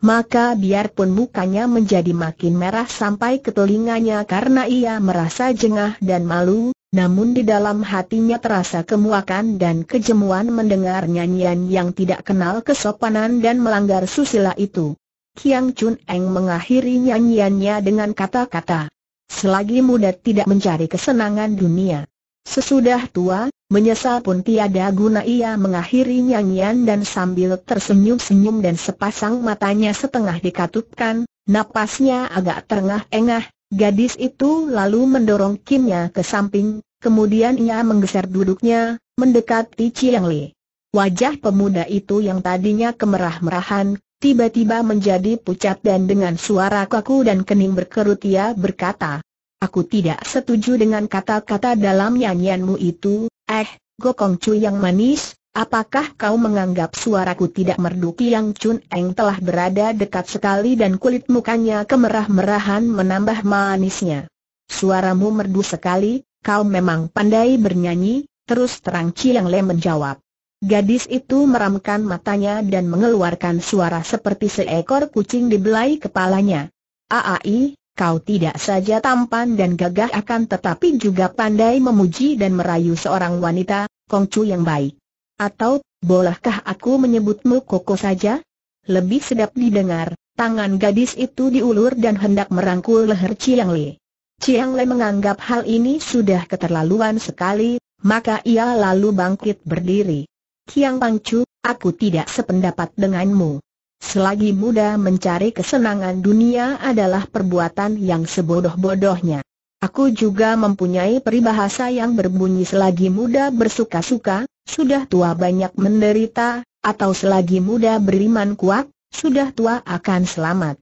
Maka biarpun mukanya menjadi makin merah sampai ke telinganya karena ia merasa jengah dan malu, namun di dalam hatinya terasa kemuakan dan kejemuan mendengar nyanyian yang tidak kenal kesopanan dan melanggar susila itu. Kiang Chun Eng mengakhiri nyanyiannya dengan kata-kata. Selagi muda tidak mencari kesenangan dunia. Sesudah tua, menyesal pun tiada guna ia mengakhiri nyanyian dan sambil tersenyum-senyum dan sepasang matanya setengah dikatupkan, napasnya agak terengah-engah, gadis itu lalu mendorong Kimnya ke samping, kemudian ia menggeser duduknya, mendekati Chiang Li. Wajah pemuda itu yang tadinya kemerah-merahan, tiba-tiba menjadi pucat dan dengan suara kaku dan kening berkerut ia berkata, Aku tidak setuju dengan kata-kata dalam nyanyianmu itu, eh, Gokong cu yang manis, apakah kau menganggap suaraku tidak merdu Yang Chun Eng telah berada dekat sekali dan kulit mukanya kemerah-merahan menambah manisnya. Suaramu merdu sekali, kau memang pandai bernyanyi, terus terang Chiang Le menjawab. Gadis itu meramkan matanya dan mengeluarkan suara seperti seekor kucing dibelai kepalanya. Aai, kau tidak saja tampan dan gagah akan tetapi juga pandai memuji dan merayu seorang wanita, Kongcu yang baik. Atau, bolehkah aku menyebutmu Koko saja? Lebih sedap didengar, tangan gadis itu diulur dan hendak merangkul leher Chiang Le. Chiang Le menganggap hal ini sudah keterlaluan sekali, maka ia lalu bangkit berdiri. Kiang Pangcu, aku tidak sependapat denganmu. Selagi muda mencari kesenangan dunia adalah perbuatan yang sebodoh-bodohnya. Aku juga mempunyai peribahasa yang berbunyi selagi muda bersuka-suka, sudah tua banyak menderita, atau selagi muda beriman kuat, sudah tua akan selamat.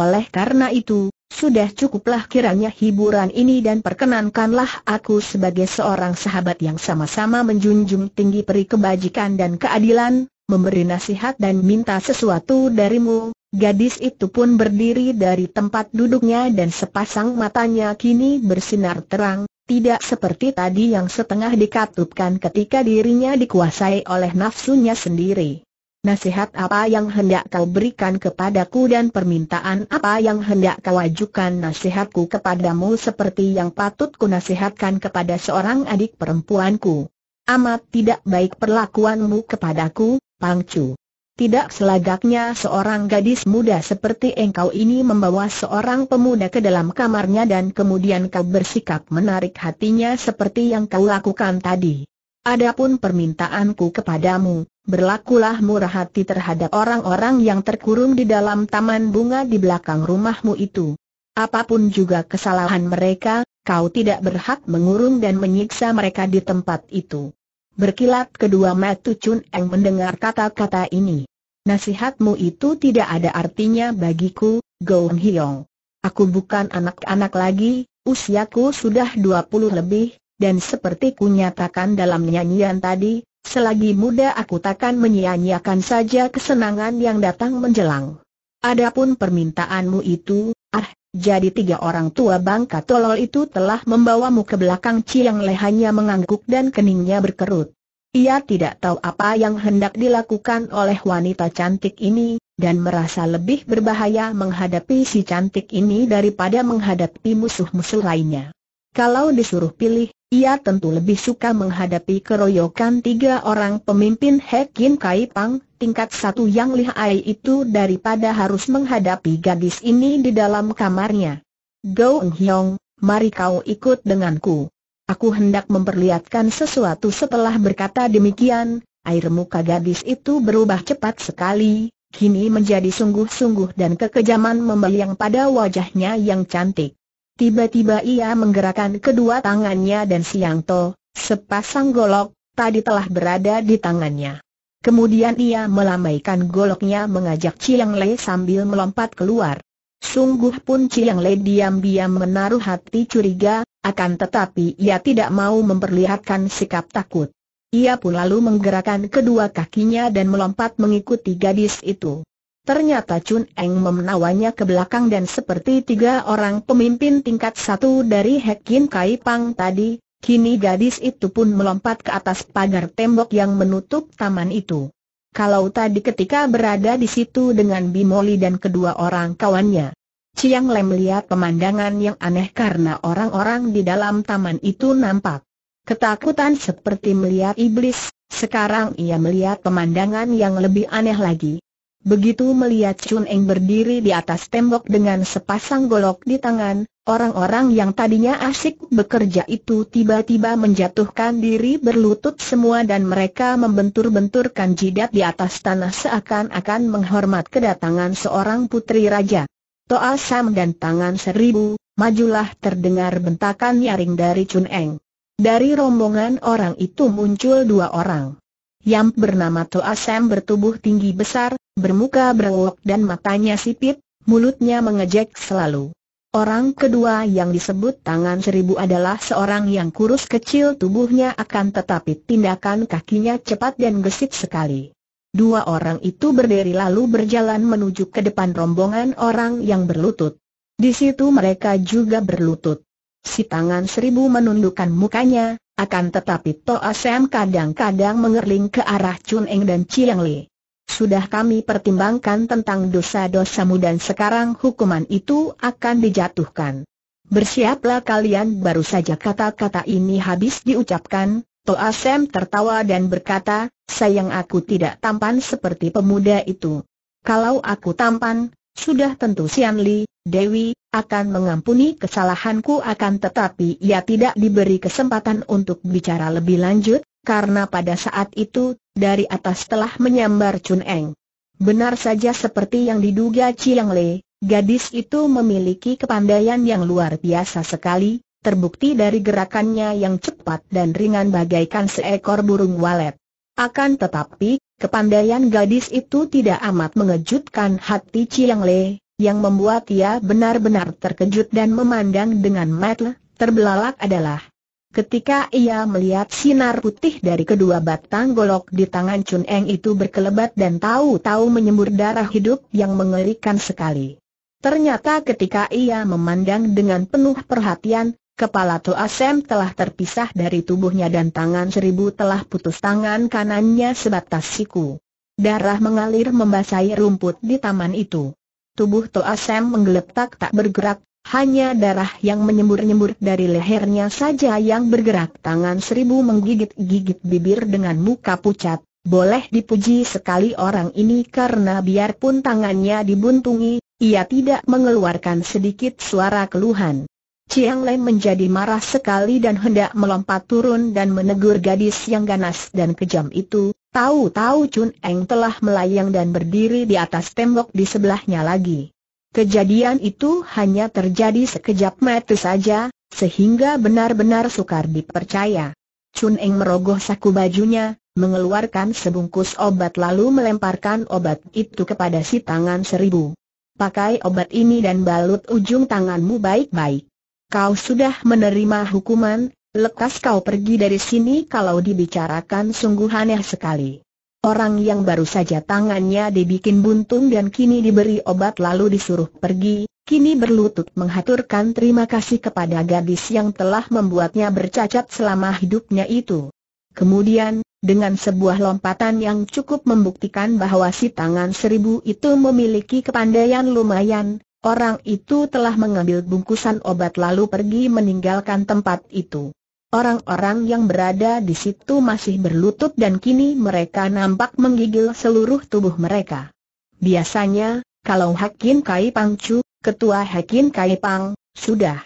Oleh karena itu, sudah cukuplah kiranya hiburan ini dan perkenankanlah aku sebagai seorang sahabat yang sama-sama menjunjung tinggi peri kebajikan dan keadilan, memberi nasihat dan minta sesuatu darimu. Gadis itu pun berdiri dari tempat duduknya dan sepasang matanya kini bersinar terang, tidak seperti tadi yang setengah dikatupkan ketika dirinya dikuasai oleh nafsunya sendiri. Nasihat apa yang hendak kau berikan kepadaku dan permintaan apa yang hendak kau ajukan nasihatku kepadamu seperti yang patut ku nasihatkan kepada seorang adik perempuanku. Amat tidak baik perlakuanmu kepadaku, Pangcu. Tidak selagaknya seorang gadis muda seperti engkau ini membawa seorang pemuda ke dalam kamarnya dan kemudian kau bersikap menarik hatinya seperti yang kau lakukan tadi. Adapun permintaanku kepadamu, berlakulah murah hati terhadap orang-orang yang terkurung di dalam taman bunga di belakang rumahmu itu. Apapun juga kesalahan mereka, kau tidak berhak mengurung dan menyiksa mereka di tempat itu. Berkilat kedua mata Chun Eng mendengar kata-kata ini. Nasihatmu itu tidak ada artinya bagiku, Gong Hiong. Aku bukan anak-anak lagi, usiaku sudah 20 lebih, dan seperti ku nyatakan dalam nyanyian tadi, selagi muda aku takkan menyia-nyiakan saja kesenangan yang datang menjelang. Adapun permintaanmu itu, ah, jadi tiga orang tua bangka tolol itu telah membawamu ke belakang Ciang Le hanya mengangguk dan keningnya berkerut. Ia tidak tahu apa yang hendak dilakukan oleh wanita cantik ini, dan merasa lebih berbahaya menghadapi si cantik ini daripada menghadapi musuh-musuh lainnya. Kalau disuruh pilih, ia tentu lebih suka menghadapi keroyokan tiga orang pemimpin Hekin Kai Pang, tingkat satu yang lihai itu daripada harus menghadapi gadis ini di dalam kamarnya. Go Hyong, mari kau ikut denganku. Aku hendak memperlihatkan sesuatu setelah berkata demikian, air muka gadis itu berubah cepat sekali, kini menjadi sungguh-sungguh dan kekejaman memeliang pada wajahnya yang cantik. Tiba-tiba ia menggerakkan kedua tangannya dan Siang To, sepasang golok, tadi telah berada di tangannya. Kemudian ia melambaikan goloknya mengajak Chiang Lei sambil melompat keluar. Sungguh pun Chiang Lei diam-diam menaruh hati curiga, akan tetapi ia tidak mau memperlihatkan sikap takut. Ia pun lalu menggerakkan kedua kakinya dan melompat mengikuti gadis itu. Ternyata Chun Eng memenawanya ke belakang dan seperti tiga orang pemimpin tingkat satu dari Hekin Kai Pang tadi, kini gadis itu pun melompat ke atas pagar tembok yang menutup taman itu. Kalau tadi ketika berada di situ dengan Bimoli dan kedua orang kawannya, Chiang Lem melihat pemandangan yang aneh karena orang-orang di dalam taman itu nampak ketakutan seperti melihat iblis, sekarang ia melihat pemandangan yang lebih aneh lagi Begitu melihat Chun Eng berdiri di atas tembok dengan sepasang golok di tangan, orang-orang yang tadinya asik bekerja itu tiba-tiba menjatuhkan diri berlutut semua dan mereka membentur-benturkan jidat di atas tanah seakan-akan menghormat kedatangan seorang putri raja. Toa Sam dan tangan seribu, majulah terdengar bentakan nyaring dari Chun Eng. Dari rombongan orang itu muncul dua orang. Yang bernama Toasem bertubuh tinggi besar, bermuka berwok dan matanya sipit, mulutnya mengejek selalu. Orang kedua yang disebut tangan seribu adalah seorang yang kurus kecil tubuhnya akan tetapi tindakan kakinya cepat dan gesit sekali. Dua orang itu berdiri lalu berjalan menuju ke depan rombongan orang yang berlutut. Di situ mereka juga berlutut. Si tangan seribu menundukkan mukanya, akan tetapi Toa Sam kadang-kadang mengerling ke arah Chun Eng dan Chiang Li. Sudah kami pertimbangkan tentang dosa-dosamu dan sekarang hukuman itu akan dijatuhkan. Bersiaplah kalian baru saja kata-kata ini habis diucapkan, Toa Sam tertawa dan berkata, sayang aku tidak tampan seperti pemuda itu. Kalau aku tampan, sudah tentu Sian Li, Dewi, akan mengampuni kesalahanku akan tetapi ia tidak diberi kesempatan untuk bicara lebih lanjut, karena pada saat itu, dari atas telah menyambar Chun Eng. Benar saja seperti yang diduga Chiang Le, gadis itu memiliki kepandaian yang luar biasa sekali, terbukti dari gerakannya yang cepat dan ringan bagaikan seekor burung walet. Akan tetapi, kepandaian gadis itu tidak amat mengejutkan hati Chiang Le, yang membuat ia benar-benar terkejut dan memandang dengan mata terbelalak adalah ketika ia melihat sinar putih dari kedua batang golok di tangan Chun Eng itu berkelebat dan tahu-tahu menyembur darah hidup yang mengerikan sekali. Ternyata ketika ia memandang dengan penuh perhatian, Kepala Toa Sam telah terpisah dari tubuhnya dan tangan seribu telah putus tangan kanannya sebatas siku. Darah mengalir membasahi rumput di taman itu. Tubuh Toa Sam menggeletak tak bergerak, hanya darah yang menyembur-nyembur dari lehernya saja yang bergerak. Tangan seribu menggigit-gigit bibir dengan muka pucat. Boleh dipuji sekali orang ini karena biarpun tangannya dibuntungi, ia tidak mengeluarkan sedikit suara keluhan. Chiang Lei menjadi marah sekali dan hendak melompat turun dan menegur gadis yang ganas dan kejam itu, Tahu-tahu Chun Eng telah melayang dan berdiri di atas tembok di sebelahnya lagi. Kejadian itu hanya terjadi sekejap mata saja, sehingga benar-benar sukar dipercaya. Chun Eng merogoh saku bajunya, mengeluarkan sebungkus obat lalu melemparkan obat itu kepada si tangan seribu. Pakai obat ini dan balut ujung tanganmu baik-baik. Kau sudah menerima hukuman, Lekas kau pergi dari sini kalau dibicarakan sungguh aneh sekali. Orang yang baru saja tangannya dibikin buntung dan kini diberi obat lalu disuruh pergi, kini berlutut menghaturkan terima kasih kepada gadis yang telah membuatnya bercacat selama hidupnya itu. Kemudian, dengan sebuah lompatan yang cukup membuktikan bahwa si tangan seribu itu memiliki kepandaian lumayan, orang itu telah mengambil bungkusan obat lalu pergi meninggalkan tempat itu. Orang-orang yang berada di situ masih berlutut dan kini mereka nampak menggigil seluruh tubuh mereka. Biasanya, kalau Hakim Kai Pang Chu, ketua Hakim Kai Pang, sudah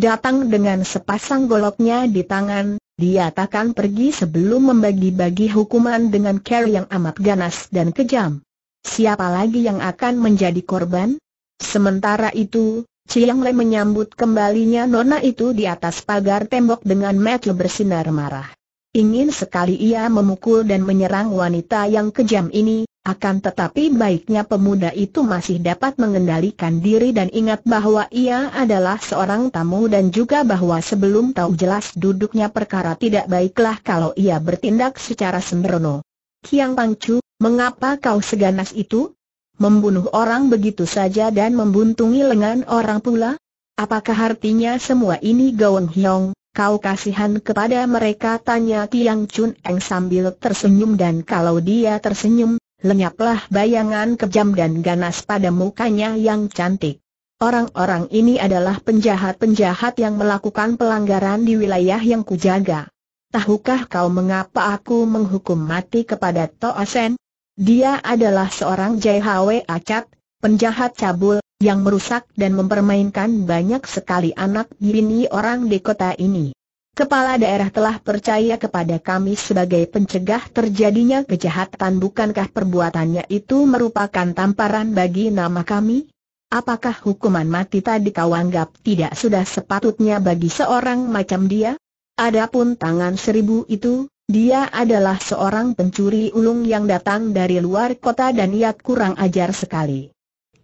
datang dengan sepasang goloknya di tangan, dia takkan pergi sebelum membagi-bagi hukuman dengan cara yang amat ganas dan kejam. Siapa lagi yang akan menjadi korban? Sementara itu, Chiang Le menyambut kembalinya nona itu di atas pagar tembok dengan mata bersinar marah. Ingin sekali ia memukul dan menyerang wanita yang kejam ini, akan tetapi baiknya pemuda itu masih dapat mengendalikan diri dan ingat bahwa ia adalah seorang tamu dan juga bahwa sebelum tahu jelas duduknya perkara tidak baiklah kalau ia bertindak secara sembrono. Kiang Pangcu, mengapa kau seganas itu? Membunuh orang begitu saja dan membuntungi lengan orang pula? Apakah artinya semua ini Gawang Hyong, kau kasihan kepada mereka? Tanya Tiang Chun Eng sambil tersenyum dan kalau dia tersenyum, lenyaplah bayangan kejam dan ganas pada mukanya yang cantik. Orang-orang ini adalah penjahat-penjahat yang melakukan pelanggaran di wilayah yang kujaga. Tahukah kau mengapa aku menghukum mati kepada Toa Sen? Dia adalah seorang JHW Acat, penjahat cabul, yang merusak dan mempermainkan banyak sekali anak bini orang di kota ini. Kepala daerah telah percaya kepada kami sebagai pencegah terjadinya kejahatan bukankah perbuatannya itu merupakan tamparan bagi nama kami? Apakah hukuman mati tadi kau anggap tidak sudah sepatutnya bagi seorang macam dia? Adapun tangan seribu itu, dia adalah seorang pencuri ulung yang datang dari luar kota dan ia kurang ajar sekali.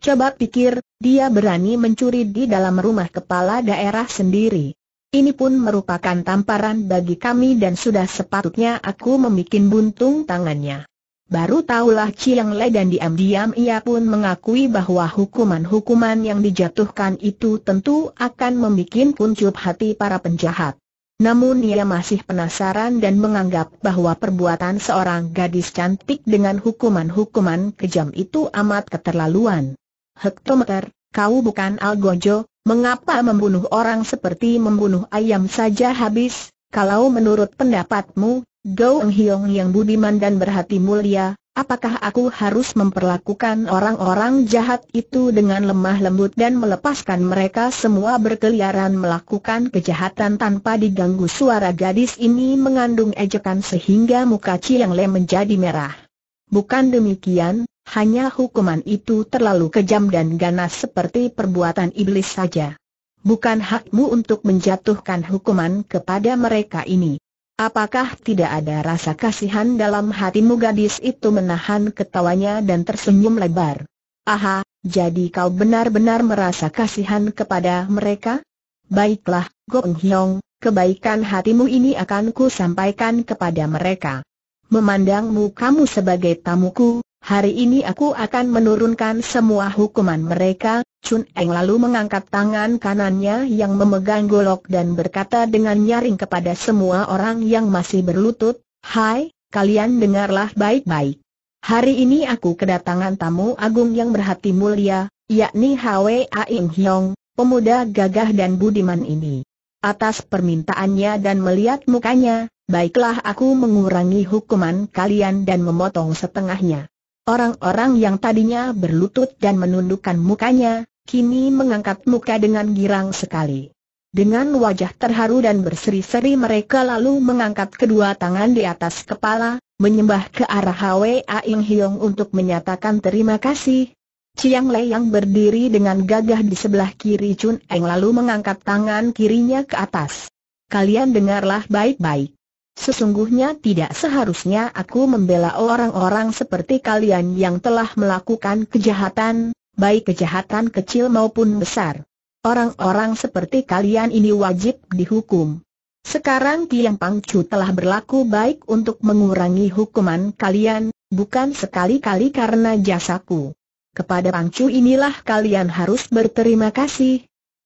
Coba pikir, dia berani mencuri di dalam rumah kepala daerah sendiri. Ini pun merupakan tamparan bagi kami dan sudah sepatutnya aku membuat buntung tangannya. Baru tahulah Chiang Le dan diam-diam ia pun mengakui bahwa hukuman-hukuman yang dijatuhkan itu tentu akan membuat kuncup hati para penjahat. Namun ia masih penasaran dan menganggap bahwa perbuatan seorang gadis cantik dengan hukuman-hukuman kejam itu amat keterlaluan. Hektometer, kau bukan Algojo, mengapa membunuh orang seperti membunuh ayam saja habis? Kalau menurut pendapatmu, Gou Eng Hiong yang budiman dan berhati mulia, Apakah aku harus memperlakukan orang-orang jahat itu dengan lemah lembut dan melepaskan mereka semua berkeliaran melakukan kejahatan tanpa diganggu suara gadis ini mengandung ejekan sehingga muka yang Le menjadi merah. Bukan demikian, hanya hukuman itu terlalu kejam dan ganas seperti perbuatan iblis saja. Bukan hakmu untuk menjatuhkan hukuman kepada mereka ini. Apakah tidak ada rasa kasihan dalam hatimu gadis itu menahan ketawanya dan tersenyum lebar? Aha, jadi kau benar-benar merasa kasihan kepada mereka? Baiklah, Gong Hyong, kebaikan hatimu ini akan ku sampaikan kepada mereka. Memandangmu kamu sebagai tamuku, Hari ini aku akan menurunkan semua hukuman mereka, Chun Eng lalu mengangkat tangan kanannya yang memegang golok dan berkata dengan nyaring kepada semua orang yang masih berlutut, Hai, kalian dengarlah baik-baik. Hari ini aku kedatangan tamu agung yang berhati mulia, yakni Hwa Aing Hyong, pemuda gagah dan budiman ini. Atas permintaannya dan melihat mukanya, baiklah aku mengurangi hukuman kalian dan memotong setengahnya. Orang-orang yang tadinya berlutut dan menundukkan mukanya, kini mengangkat muka dengan girang sekali. Dengan wajah terharu dan berseri-seri mereka lalu mengangkat kedua tangan di atas kepala, menyembah ke arah Hwa Aing Hiong untuk menyatakan terima kasih, Chiang Lei yang berdiri dengan gagah di sebelah kiri Chun Eng lalu mengangkat tangan kirinya ke atas. Kalian dengarlah baik-baik. Sesungguhnya tidak seharusnya aku membela orang-orang seperti kalian yang telah melakukan kejahatan, baik kejahatan kecil maupun besar. Orang-orang seperti kalian ini wajib dihukum. Sekarang Kiang Pangcu telah berlaku baik untuk mengurangi hukuman kalian, bukan sekali-kali karena jasaku. Kepada Pangcu inilah kalian harus berterima kasih,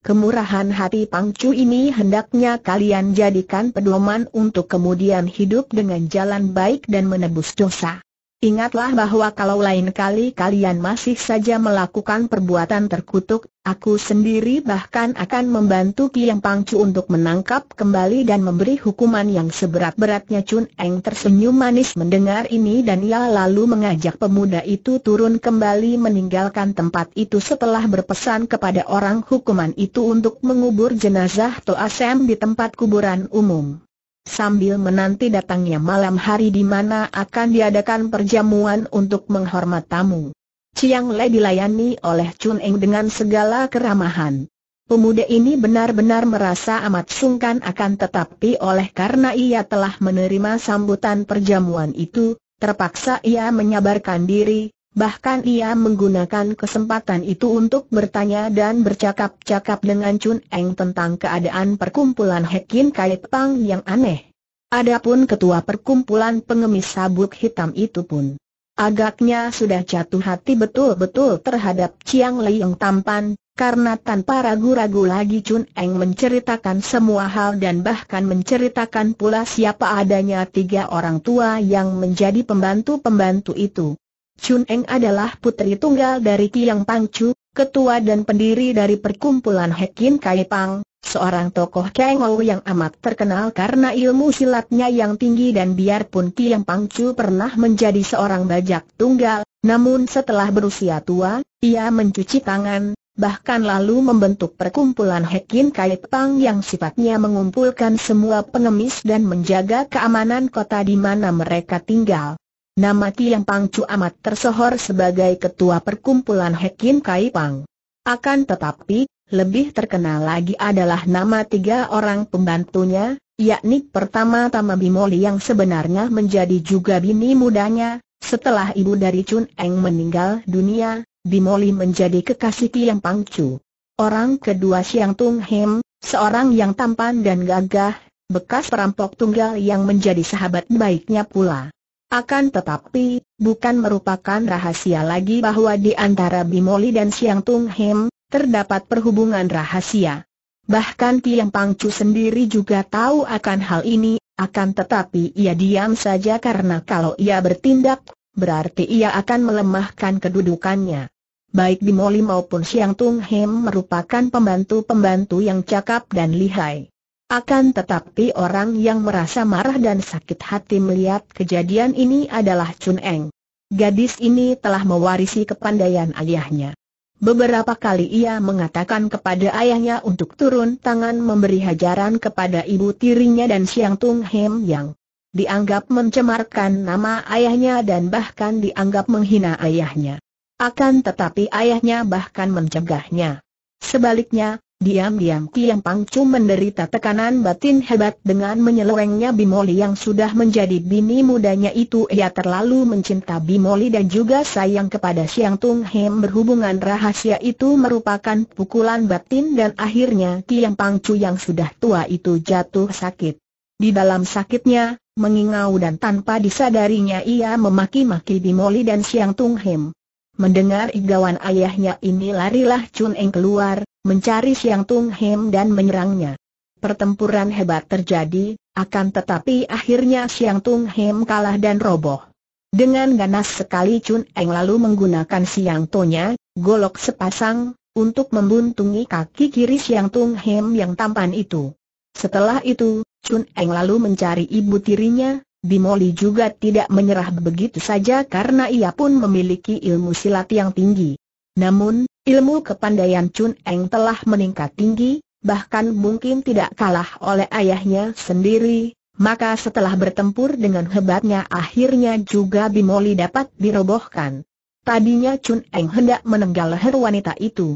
Kemurahan hati Pangcu ini hendaknya kalian jadikan pedoman untuk kemudian hidup dengan jalan baik dan menebus dosa. Ingatlah bahwa kalau lain kali kalian masih saja melakukan perbuatan terkutuk, aku sendiri bahkan akan membantu Kiang Pangcu untuk menangkap kembali dan memberi hukuman yang seberat-beratnya Chun Eng tersenyum manis mendengar ini dan ia lalu mengajak pemuda itu turun kembali meninggalkan tempat itu setelah berpesan kepada orang hukuman itu untuk mengubur jenazah Toa Sam di tempat kuburan umum sambil menanti datangnya malam hari di mana akan diadakan perjamuan untuk menghormat tamu. Chiang Le dilayani oleh Chun Eng dengan segala keramahan. Pemuda ini benar-benar merasa amat sungkan akan tetapi oleh karena ia telah menerima sambutan perjamuan itu, terpaksa ia menyabarkan diri, Bahkan ia menggunakan kesempatan itu untuk bertanya dan bercakap-cakap dengan Chun Eng tentang keadaan perkumpulan Hekin Kait Pang yang aneh. Adapun ketua perkumpulan pengemis sabuk hitam itu pun agaknya sudah jatuh hati betul-betul terhadap Chiang Lei yang tampan, karena tanpa ragu-ragu lagi Chun Eng menceritakan semua hal dan bahkan menceritakan pula siapa adanya tiga orang tua yang menjadi pembantu-pembantu itu. Chun Eng adalah putri tunggal dari Kiang Chu, ketua dan pendiri dari perkumpulan Hekin Kai Pang, seorang tokoh Ou yang amat terkenal karena ilmu silatnya yang tinggi dan biarpun Kiang Chu pernah menjadi seorang bajak tunggal, namun setelah berusia tua, ia mencuci tangan, bahkan lalu membentuk perkumpulan Hekin Kai Pang yang sifatnya mengumpulkan semua pengemis dan menjaga keamanan kota di mana mereka tinggal. Nama Tiang Pangcu amat tersohor sebagai ketua perkumpulan Hekin Kai Pang. Akan tetapi, lebih terkenal lagi adalah nama tiga orang pembantunya, yakni pertama-tama Bimoli yang sebenarnya menjadi juga bini mudanya, setelah ibu dari Chun Eng meninggal dunia, Bimoli menjadi kekasih Tiang Pangcu. Orang kedua Siang Tung Hem, seorang yang tampan dan gagah, bekas perampok tunggal yang menjadi sahabat baiknya pula. Akan tetapi, bukan merupakan rahasia lagi bahwa di antara Bimoli dan Siang Tung Hem, terdapat perhubungan rahasia. Bahkan Tiang Pangcu sendiri juga tahu akan hal ini, akan tetapi ia diam saja karena kalau ia bertindak, berarti ia akan melemahkan kedudukannya. Baik Bimoli maupun Siang Tung Hem merupakan pembantu-pembantu yang cakap dan lihai. Akan tetapi orang yang merasa marah dan sakit hati melihat kejadian ini adalah Chun Eng. Gadis ini telah mewarisi kepandaian ayahnya. Beberapa kali ia mengatakan kepada ayahnya untuk turun tangan memberi hajaran kepada ibu tirinya dan Siang Tung Hem yang dianggap mencemarkan nama ayahnya dan bahkan dianggap menghina ayahnya. Akan tetapi ayahnya bahkan mencegahnya. Sebaliknya, Diam-diam Kiam Pangcu menderita tekanan batin hebat dengan menyelewengnya Bimoli yang sudah menjadi bini mudanya itu ia terlalu mencinta Bimoli dan juga sayang kepada Siang Tung Hem berhubungan rahasia itu merupakan pukulan batin dan akhirnya Kiam Pangcu yang sudah tua itu jatuh sakit. Di dalam sakitnya, mengingau dan tanpa disadarinya ia memaki-maki Bimoli dan Siang Tung Hem. Mendengar igawan ayahnya ini larilah Chun Eng keluar, mencari Siang Tung Hem dan menyerangnya. Pertempuran hebat terjadi, akan tetapi akhirnya Siang Tung Hem kalah dan roboh. Dengan ganas sekali Chun Eng lalu menggunakan Siang Tonya, golok sepasang, untuk membuntungi kaki kiri Siang Tung Hem yang tampan itu. Setelah itu, Chun Eng lalu mencari ibu tirinya, Bimoli juga tidak menyerah begitu saja karena ia pun memiliki ilmu silat yang tinggi. Namun, ilmu kepandaian Chun Eng telah meningkat tinggi, bahkan mungkin tidak kalah oleh ayahnya sendiri, maka setelah bertempur dengan hebatnya akhirnya juga Bimoli dapat dirobohkan. Tadinya Chun Eng hendak menenggal leher wanita itu.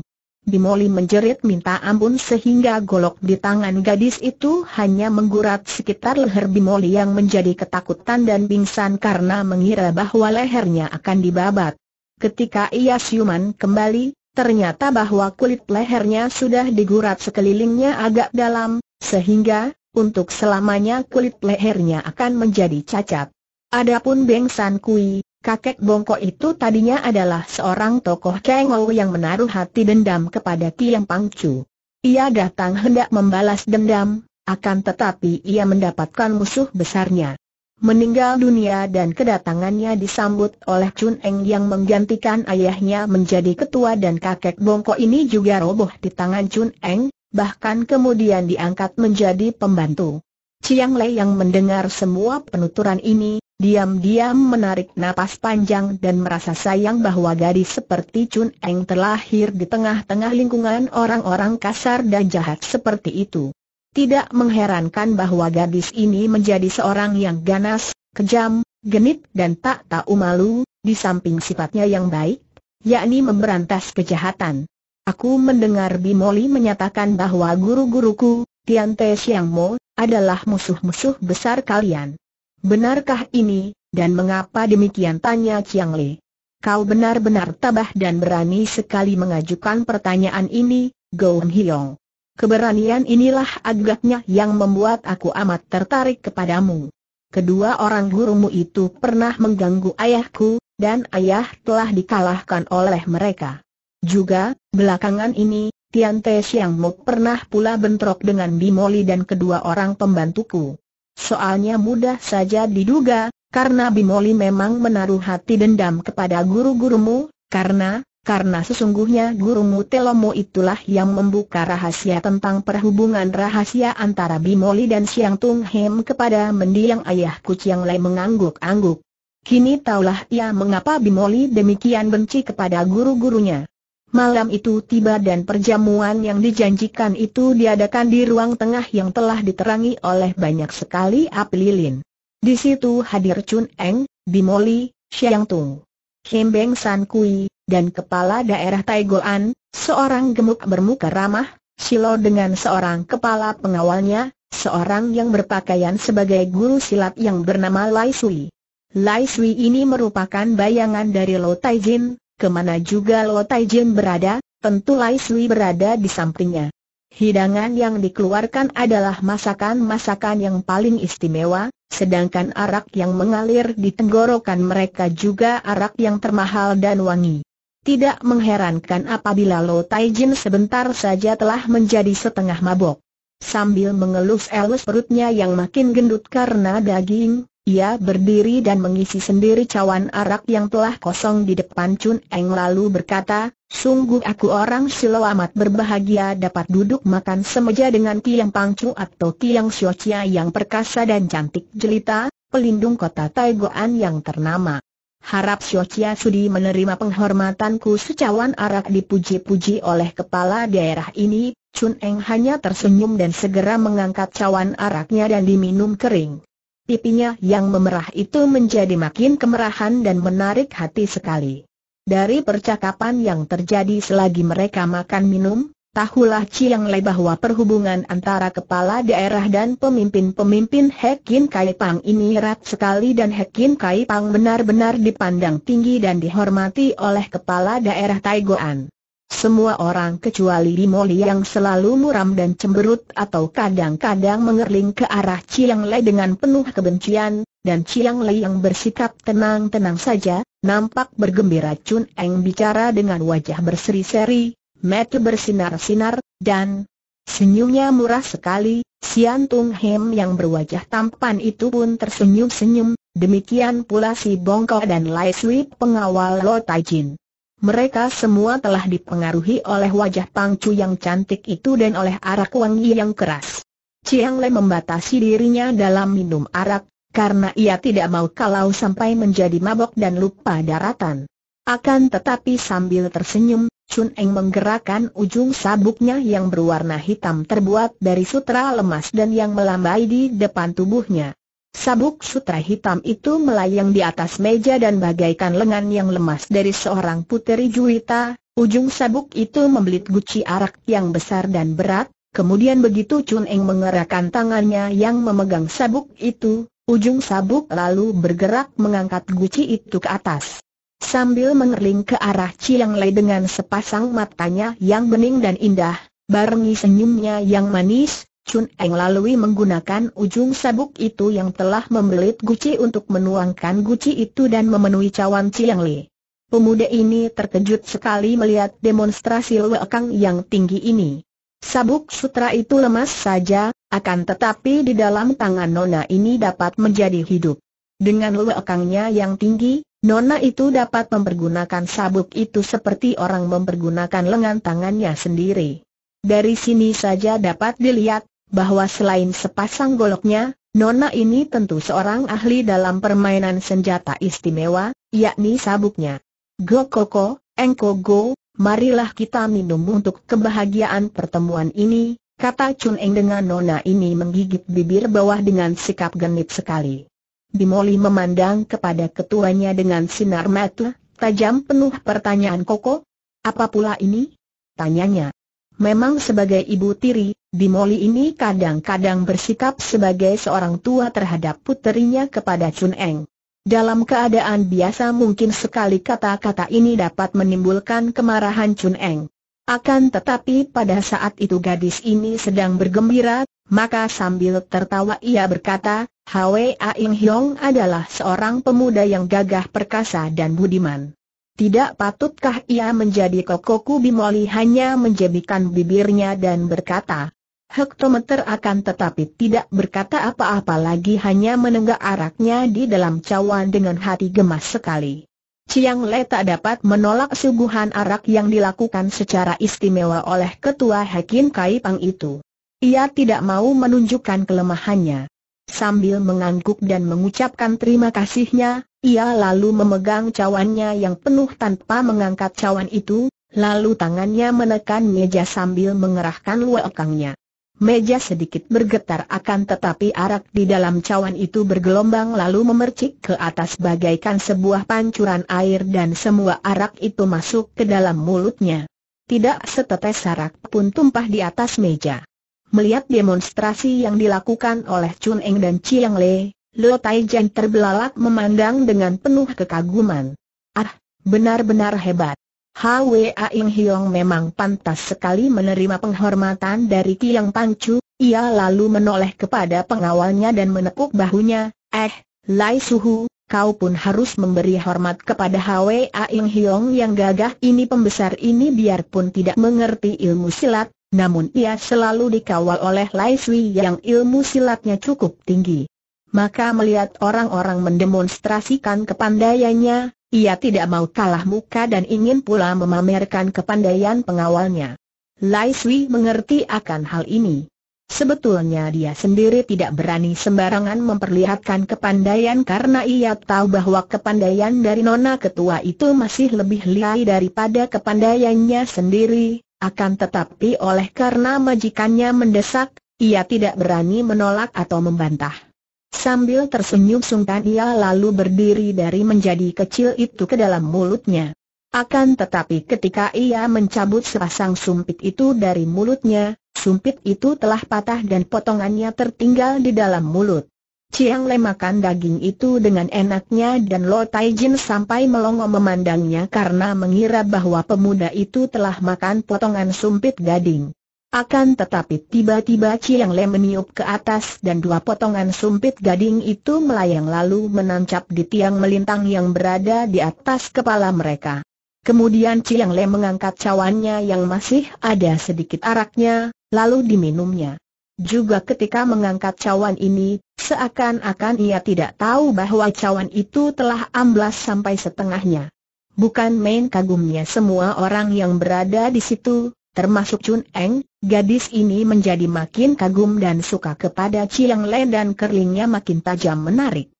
Bimoli menjerit minta ampun sehingga golok di tangan gadis itu hanya menggurat sekitar leher Bimoli yang menjadi ketakutan dan pingsan karena mengira bahwa lehernya akan dibabat. Ketika ia siuman kembali, ternyata bahwa kulit lehernya sudah digurat sekelilingnya agak dalam, sehingga, untuk selamanya kulit lehernya akan menjadi cacat. Adapun Beng San Kui, Kakek Bongko itu tadinya adalah seorang tokoh kengol yang menaruh hati dendam kepada Tiang Pangcu. Ia datang hendak membalas dendam, akan tetapi ia mendapatkan musuh besarnya. Meninggal dunia dan kedatangannya disambut oleh Chun Eng yang menggantikan ayahnya menjadi ketua dan kakek Bongko ini juga roboh di tangan Chun Eng, bahkan kemudian diangkat menjadi pembantu. Chiang Lei yang mendengar semua penuturan ini, diam-diam menarik napas panjang dan merasa sayang bahwa gadis seperti Chun Eng terlahir di tengah-tengah lingkungan orang-orang kasar dan jahat seperti itu. Tidak mengherankan bahwa gadis ini menjadi seorang yang ganas, kejam, genit dan tak tahu malu, di samping sifatnya yang baik, yakni memberantas kejahatan. Aku mendengar Bimoli menyatakan bahwa guru-guruku, Tian Te Siang Mo, adalah musuh-musuh besar kalian. Benarkah ini, dan mengapa demikian tanya Chiang Li? Kau benar-benar tabah dan berani sekali mengajukan pertanyaan ini, Goon Hiong. Keberanian inilah agaknya yang membuat aku amat tertarik kepadamu. Kedua orang gurumu itu pernah mengganggu ayahku, dan ayah telah dikalahkan oleh mereka. Juga, belakangan ini, Tian Te Siang Mok pernah pula bentrok dengan Bimoli dan kedua orang pembantuku soalnya mudah saja diduga, karena Bimoli memang menaruh hati dendam kepada guru-gurumu, karena, karena sesungguhnya gurumu Telomo itulah yang membuka rahasia tentang perhubungan rahasia antara Bimoli dan Siang Tung Hem kepada mendiang ayahku yang Lai mengangguk-angguk. Kini taulah ia mengapa Bimoli demikian benci kepada guru-gurunya. Malam itu tiba dan perjamuan yang dijanjikan itu diadakan di ruang tengah yang telah diterangi oleh banyak sekali api lilin. Di situ hadir Chun Eng, Bimoli, Xiang Tung, Kim Beng San Kui, dan kepala daerah Taigoan, seorang gemuk bermuka ramah, Silo dengan seorang kepala pengawalnya, seorang yang berpakaian sebagai guru silat yang bernama Lai Sui. Lai Sui ini merupakan bayangan dari Lo Taijin, Kemana juga Lo Tai Jin berada, tentu Lai Sui berada di sampingnya. Hidangan yang dikeluarkan adalah masakan-masakan yang paling istimewa, sedangkan arak yang mengalir di tenggorokan mereka juga arak yang termahal dan wangi. Tidak mengherankan apabila Lo Tai Jin sebentar saja telah menjadi setengah mabok. Sambil mengelus-elus perutnya yang makin gendut karena daging, ia berdiri dan mengisi sendiri cawan arak yang telah kosong di depan Chun Eng lalu berkata, Sungguh aku orang silo amat berbahagia dapat duduk makan semeja dengan Tiang Pangcu atau Tiang Xiochia yang perkasa dan cantik jelita, pelindung kota Taigoan yang ternama. Harap Xiochia sudi menerima penghormatanku secawan arak dipuji-puji oleh kepala daerah ini, Chun Eng hanya tersenyum dan segera mengangkat cawan araknya dan diminum kering. Pipinya yang memerah itu menjadi makin kemerahan dan menarik hati sekali. Dari percakapan yang terjadi selagi mereka makan minum, Tahulah Chiang Lei bahwa perhubungan antara kepala daerah dan pemimpin-pemimpin Hekin Kai Pang ini erat sekali dan Hekin Kai Pang benar-benar dipandang tinggi dan dihormati oleh kepala daerah Taigoan. Semua orang kecuali Moli yang selalu muram dan cemberut atau kadang-kadang mengerling ke arah Chiang Lei dengan penuh kebencian, dan Chiang Lei yang bersikap tenang-tenang saja, nampak bergembira Chun Eng bicara dengan wajah berseri-seri, mata bersinar-sinar, dan senyumnya murah sekali, Sian Tung Hem yang berwajah tampan itu pun tersenyum-senyum, demikian pula si Bongko dan Lai Sui pengawal Lo Tai Jin. Mereka semua telah dipengaruhi oleh wajah Pangcu yang cantik itu dan oleh arak wangi yang keras. Chiang Le membatasi dirinya dalam minum arak, karena ia tidak mau kalau sampai menjadi mabok dan lupa daratan. Akan tetapi sambil tersenyum, Chun Eng menggerakkan ujung sabuknya yang berwarna hitam terbuat dari sutra lemas dan yang melambai di depan tubuhnya. Sabuk sutra hitam itu melayang di atas meja dan bagaikan lengan yang lemas dari seorang puteri juwita, ujung sabuk itu membelit guci arak yang besar dan berat, kemudian begitu Chun Eng mengerahkan tangannya yang memegang sabuk itu, ujung sabuk lalu bergerak mengangkat guci itu ke atas. Sambil mengerling ke arah Chiang Lei dengan sepasang matanya yang bening dan indah, barengi senyumnya yang manis, Chun Eng lalui menggunakan ujung sabuk itu yang telah membelit guci untuk menuangkan guci itu dan memenuhi cawan Chiang Li. Pemuda ini terkejut sekali melihat demonstrasi Kang yang tinggi ini. Sabuk sutra itu lemas saja, akan tetapi di dalam tangan Nona ini dapat menjadi hidup. Dengan Kangnya yang tinggi, Nona itu dapat mempergunakan sabuk itu seperti orang mempergunakan lengan tangannya sendiri. Dari sini saja dapat dilihat, bahwa selain sepasang goloknya, Nona ini tentu seorang ahli dalam permainan senjata istimewa, yakni sabuknya. Gokoko, Engkogo, marilah kita minum untuk kebahagiaan pertemuan ini, kata Chun Eng dengan Nona ini menggigit bibir bawah dengan sikap genit sekali. Dimoli memandang kepada ketuanya dengan sinar mata, tajam penuh pertanyaan Koko. Apa pula ini? Tanyanya. Memang sebagai ibu tiri, Bimoli ini kadang-kadang bersikap sebagai seorang tua terhadap puterinya kepada Chun Eng. Dalam keadaan biasa mungkin sekali kata-kata ini dapat menimbulkan kemarahan Chun Eng. Akan tetapi pada saat itu gadis ini sedang bergembira, maka sambil tertawa ia berkata, Hwa Ing Hiong adalah seorang pemuda yang gagah perkasa dan budiman. Tidak patutkah ia menjadi kokoku Bimoli hanya menjebikan bibirnya dan berkata, Hektometer akan tetapi tidak berkata apa-apa lagi hanya menenggak araknya di dalam cawan dengan hati gemas sekali. Ciang Le tak dapat menolak suguhan arak yang dilakukan secara istimewa oleh ketua Hakim Kai Pang itu. Ia tidak mau menunjukkan kelemahannya. Sambil mengangguk dan mengucapkan terima kasihnya, ia lalu memegang cawannya yang penuh tanpa mengangkat cawan itu, lalu tangannya menekan meja sambil mengerahkan luekangnya. Meja sedikit bergetar akan tetapi arak di dalam cawan itu bergelombang lalu memercik ke atas bagaikan sebuah pancuran air dan semua arak itu masuk ke dalam mulutnya. Tidak setetes arak pun tumpah di atas meja. Melihat demonstrasi yang dilakukan oleh Chun Eng dan Chiang Le, Lo Taijian terbelalak memandang dengan penuh kekaguman. Ah, benar-benar hebat. Hwa Ing Hiong memang pantas sekali menerima penghormatan dari Kiang Pangcu. ia lalu menoleh kepada pengawalnya dan menekuk bahunya, eh, Lai Suhu, kau pun harus memberi hormat kepada Hwa Ing Hiong yang gagah ini pembesar ini biarpun tidak mengerti ilmu silat, namun ia selalu dikawal oleh Lai Sui yang ilmu silatnya cukup tinggi. Maka melihat orang-orang mendemonstrasikan kepandaiannya, ia tidak mau kalah muka dan ingin pula memamerkan kepandaian pengawalnya. Lai Sui mengerti akan hal ini. Sebetulnya dia sendiri tidak berani sembarangan memperlihatkan kepandaian karena ia tahu bahwa kepandaian dari Nona Ketua itu masih lebih lihai daripada kepandaiannya sendiri, akan tetapi oleh karena majikannya mendesak, ia tidak berani menolak atau membantah. Sambil tersenyum sungkan ia lalu berdiri dari menjadi kecil itu ke dalam mulutnya. Akan tetapi ketika ia mencabut sepasang sumpit itu dari mulutnya, sumpit itu telah patah dan potongannya tertinggal di dalam mulut. Chiang Le makan daging itu dengan enaknya dan Lo Tai Jin sampai melongo memandangnya karena mengira bahwa pemuda itu telah makan potongan sumpit daging. Akan tetapi tiba-tiba Chiang Le meniup ke atas dan dua potongan sumpit gading itu melayang lalu menancap di tiang melintang yang berada di atas kepala mereka. Kemudian Chiang Le mengangkat cawannya yang masih ada sedikit araknya, lalu diminumnya. Juga ketika mengangkat cawan ini, seakan-akan ia tidak tahu bahwa cawan itu telah amblas sampai setengahnya. Bukan main kagumnya semua orang yang berada di situ, termasuk Chun Eng, gadis ini menjadi makin kagum dan suka kepada Chiang Len dan kerlingnya makin tajam menarik.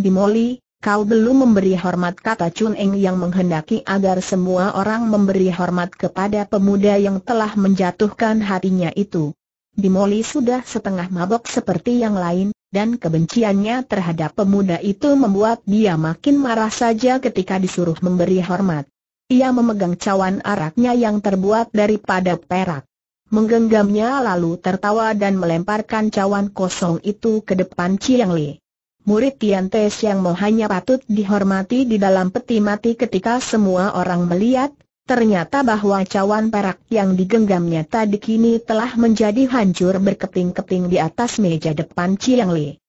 Dimoli, kau belum memberi hormat kata Chun Eng yang menghendaki agar semua orang memberi hormat kepada pemuda yang telah menjatuhkan hatinya itu. Dimoli sudah setengah mabok seperti yang lain, dan kebenciannya terhadap pemuda itu membuat dia makin marah saja ketika disuruh memberi hormat. Ia memegang cawan araknya yang terbuat daripada perak. Menggenggamnya lalu tertawa dan melemparkan cawan kosong itu ke depan Chiang Li. Murid Tian Te Siang Mo hanya patut dihormati di dalam peti mati ketika semua orang melihat, ternyata bahwa cawan perak yang digenggamnya tadi kini telah menjadi hancur berkeping-keping di atas meja depan Chiang Li.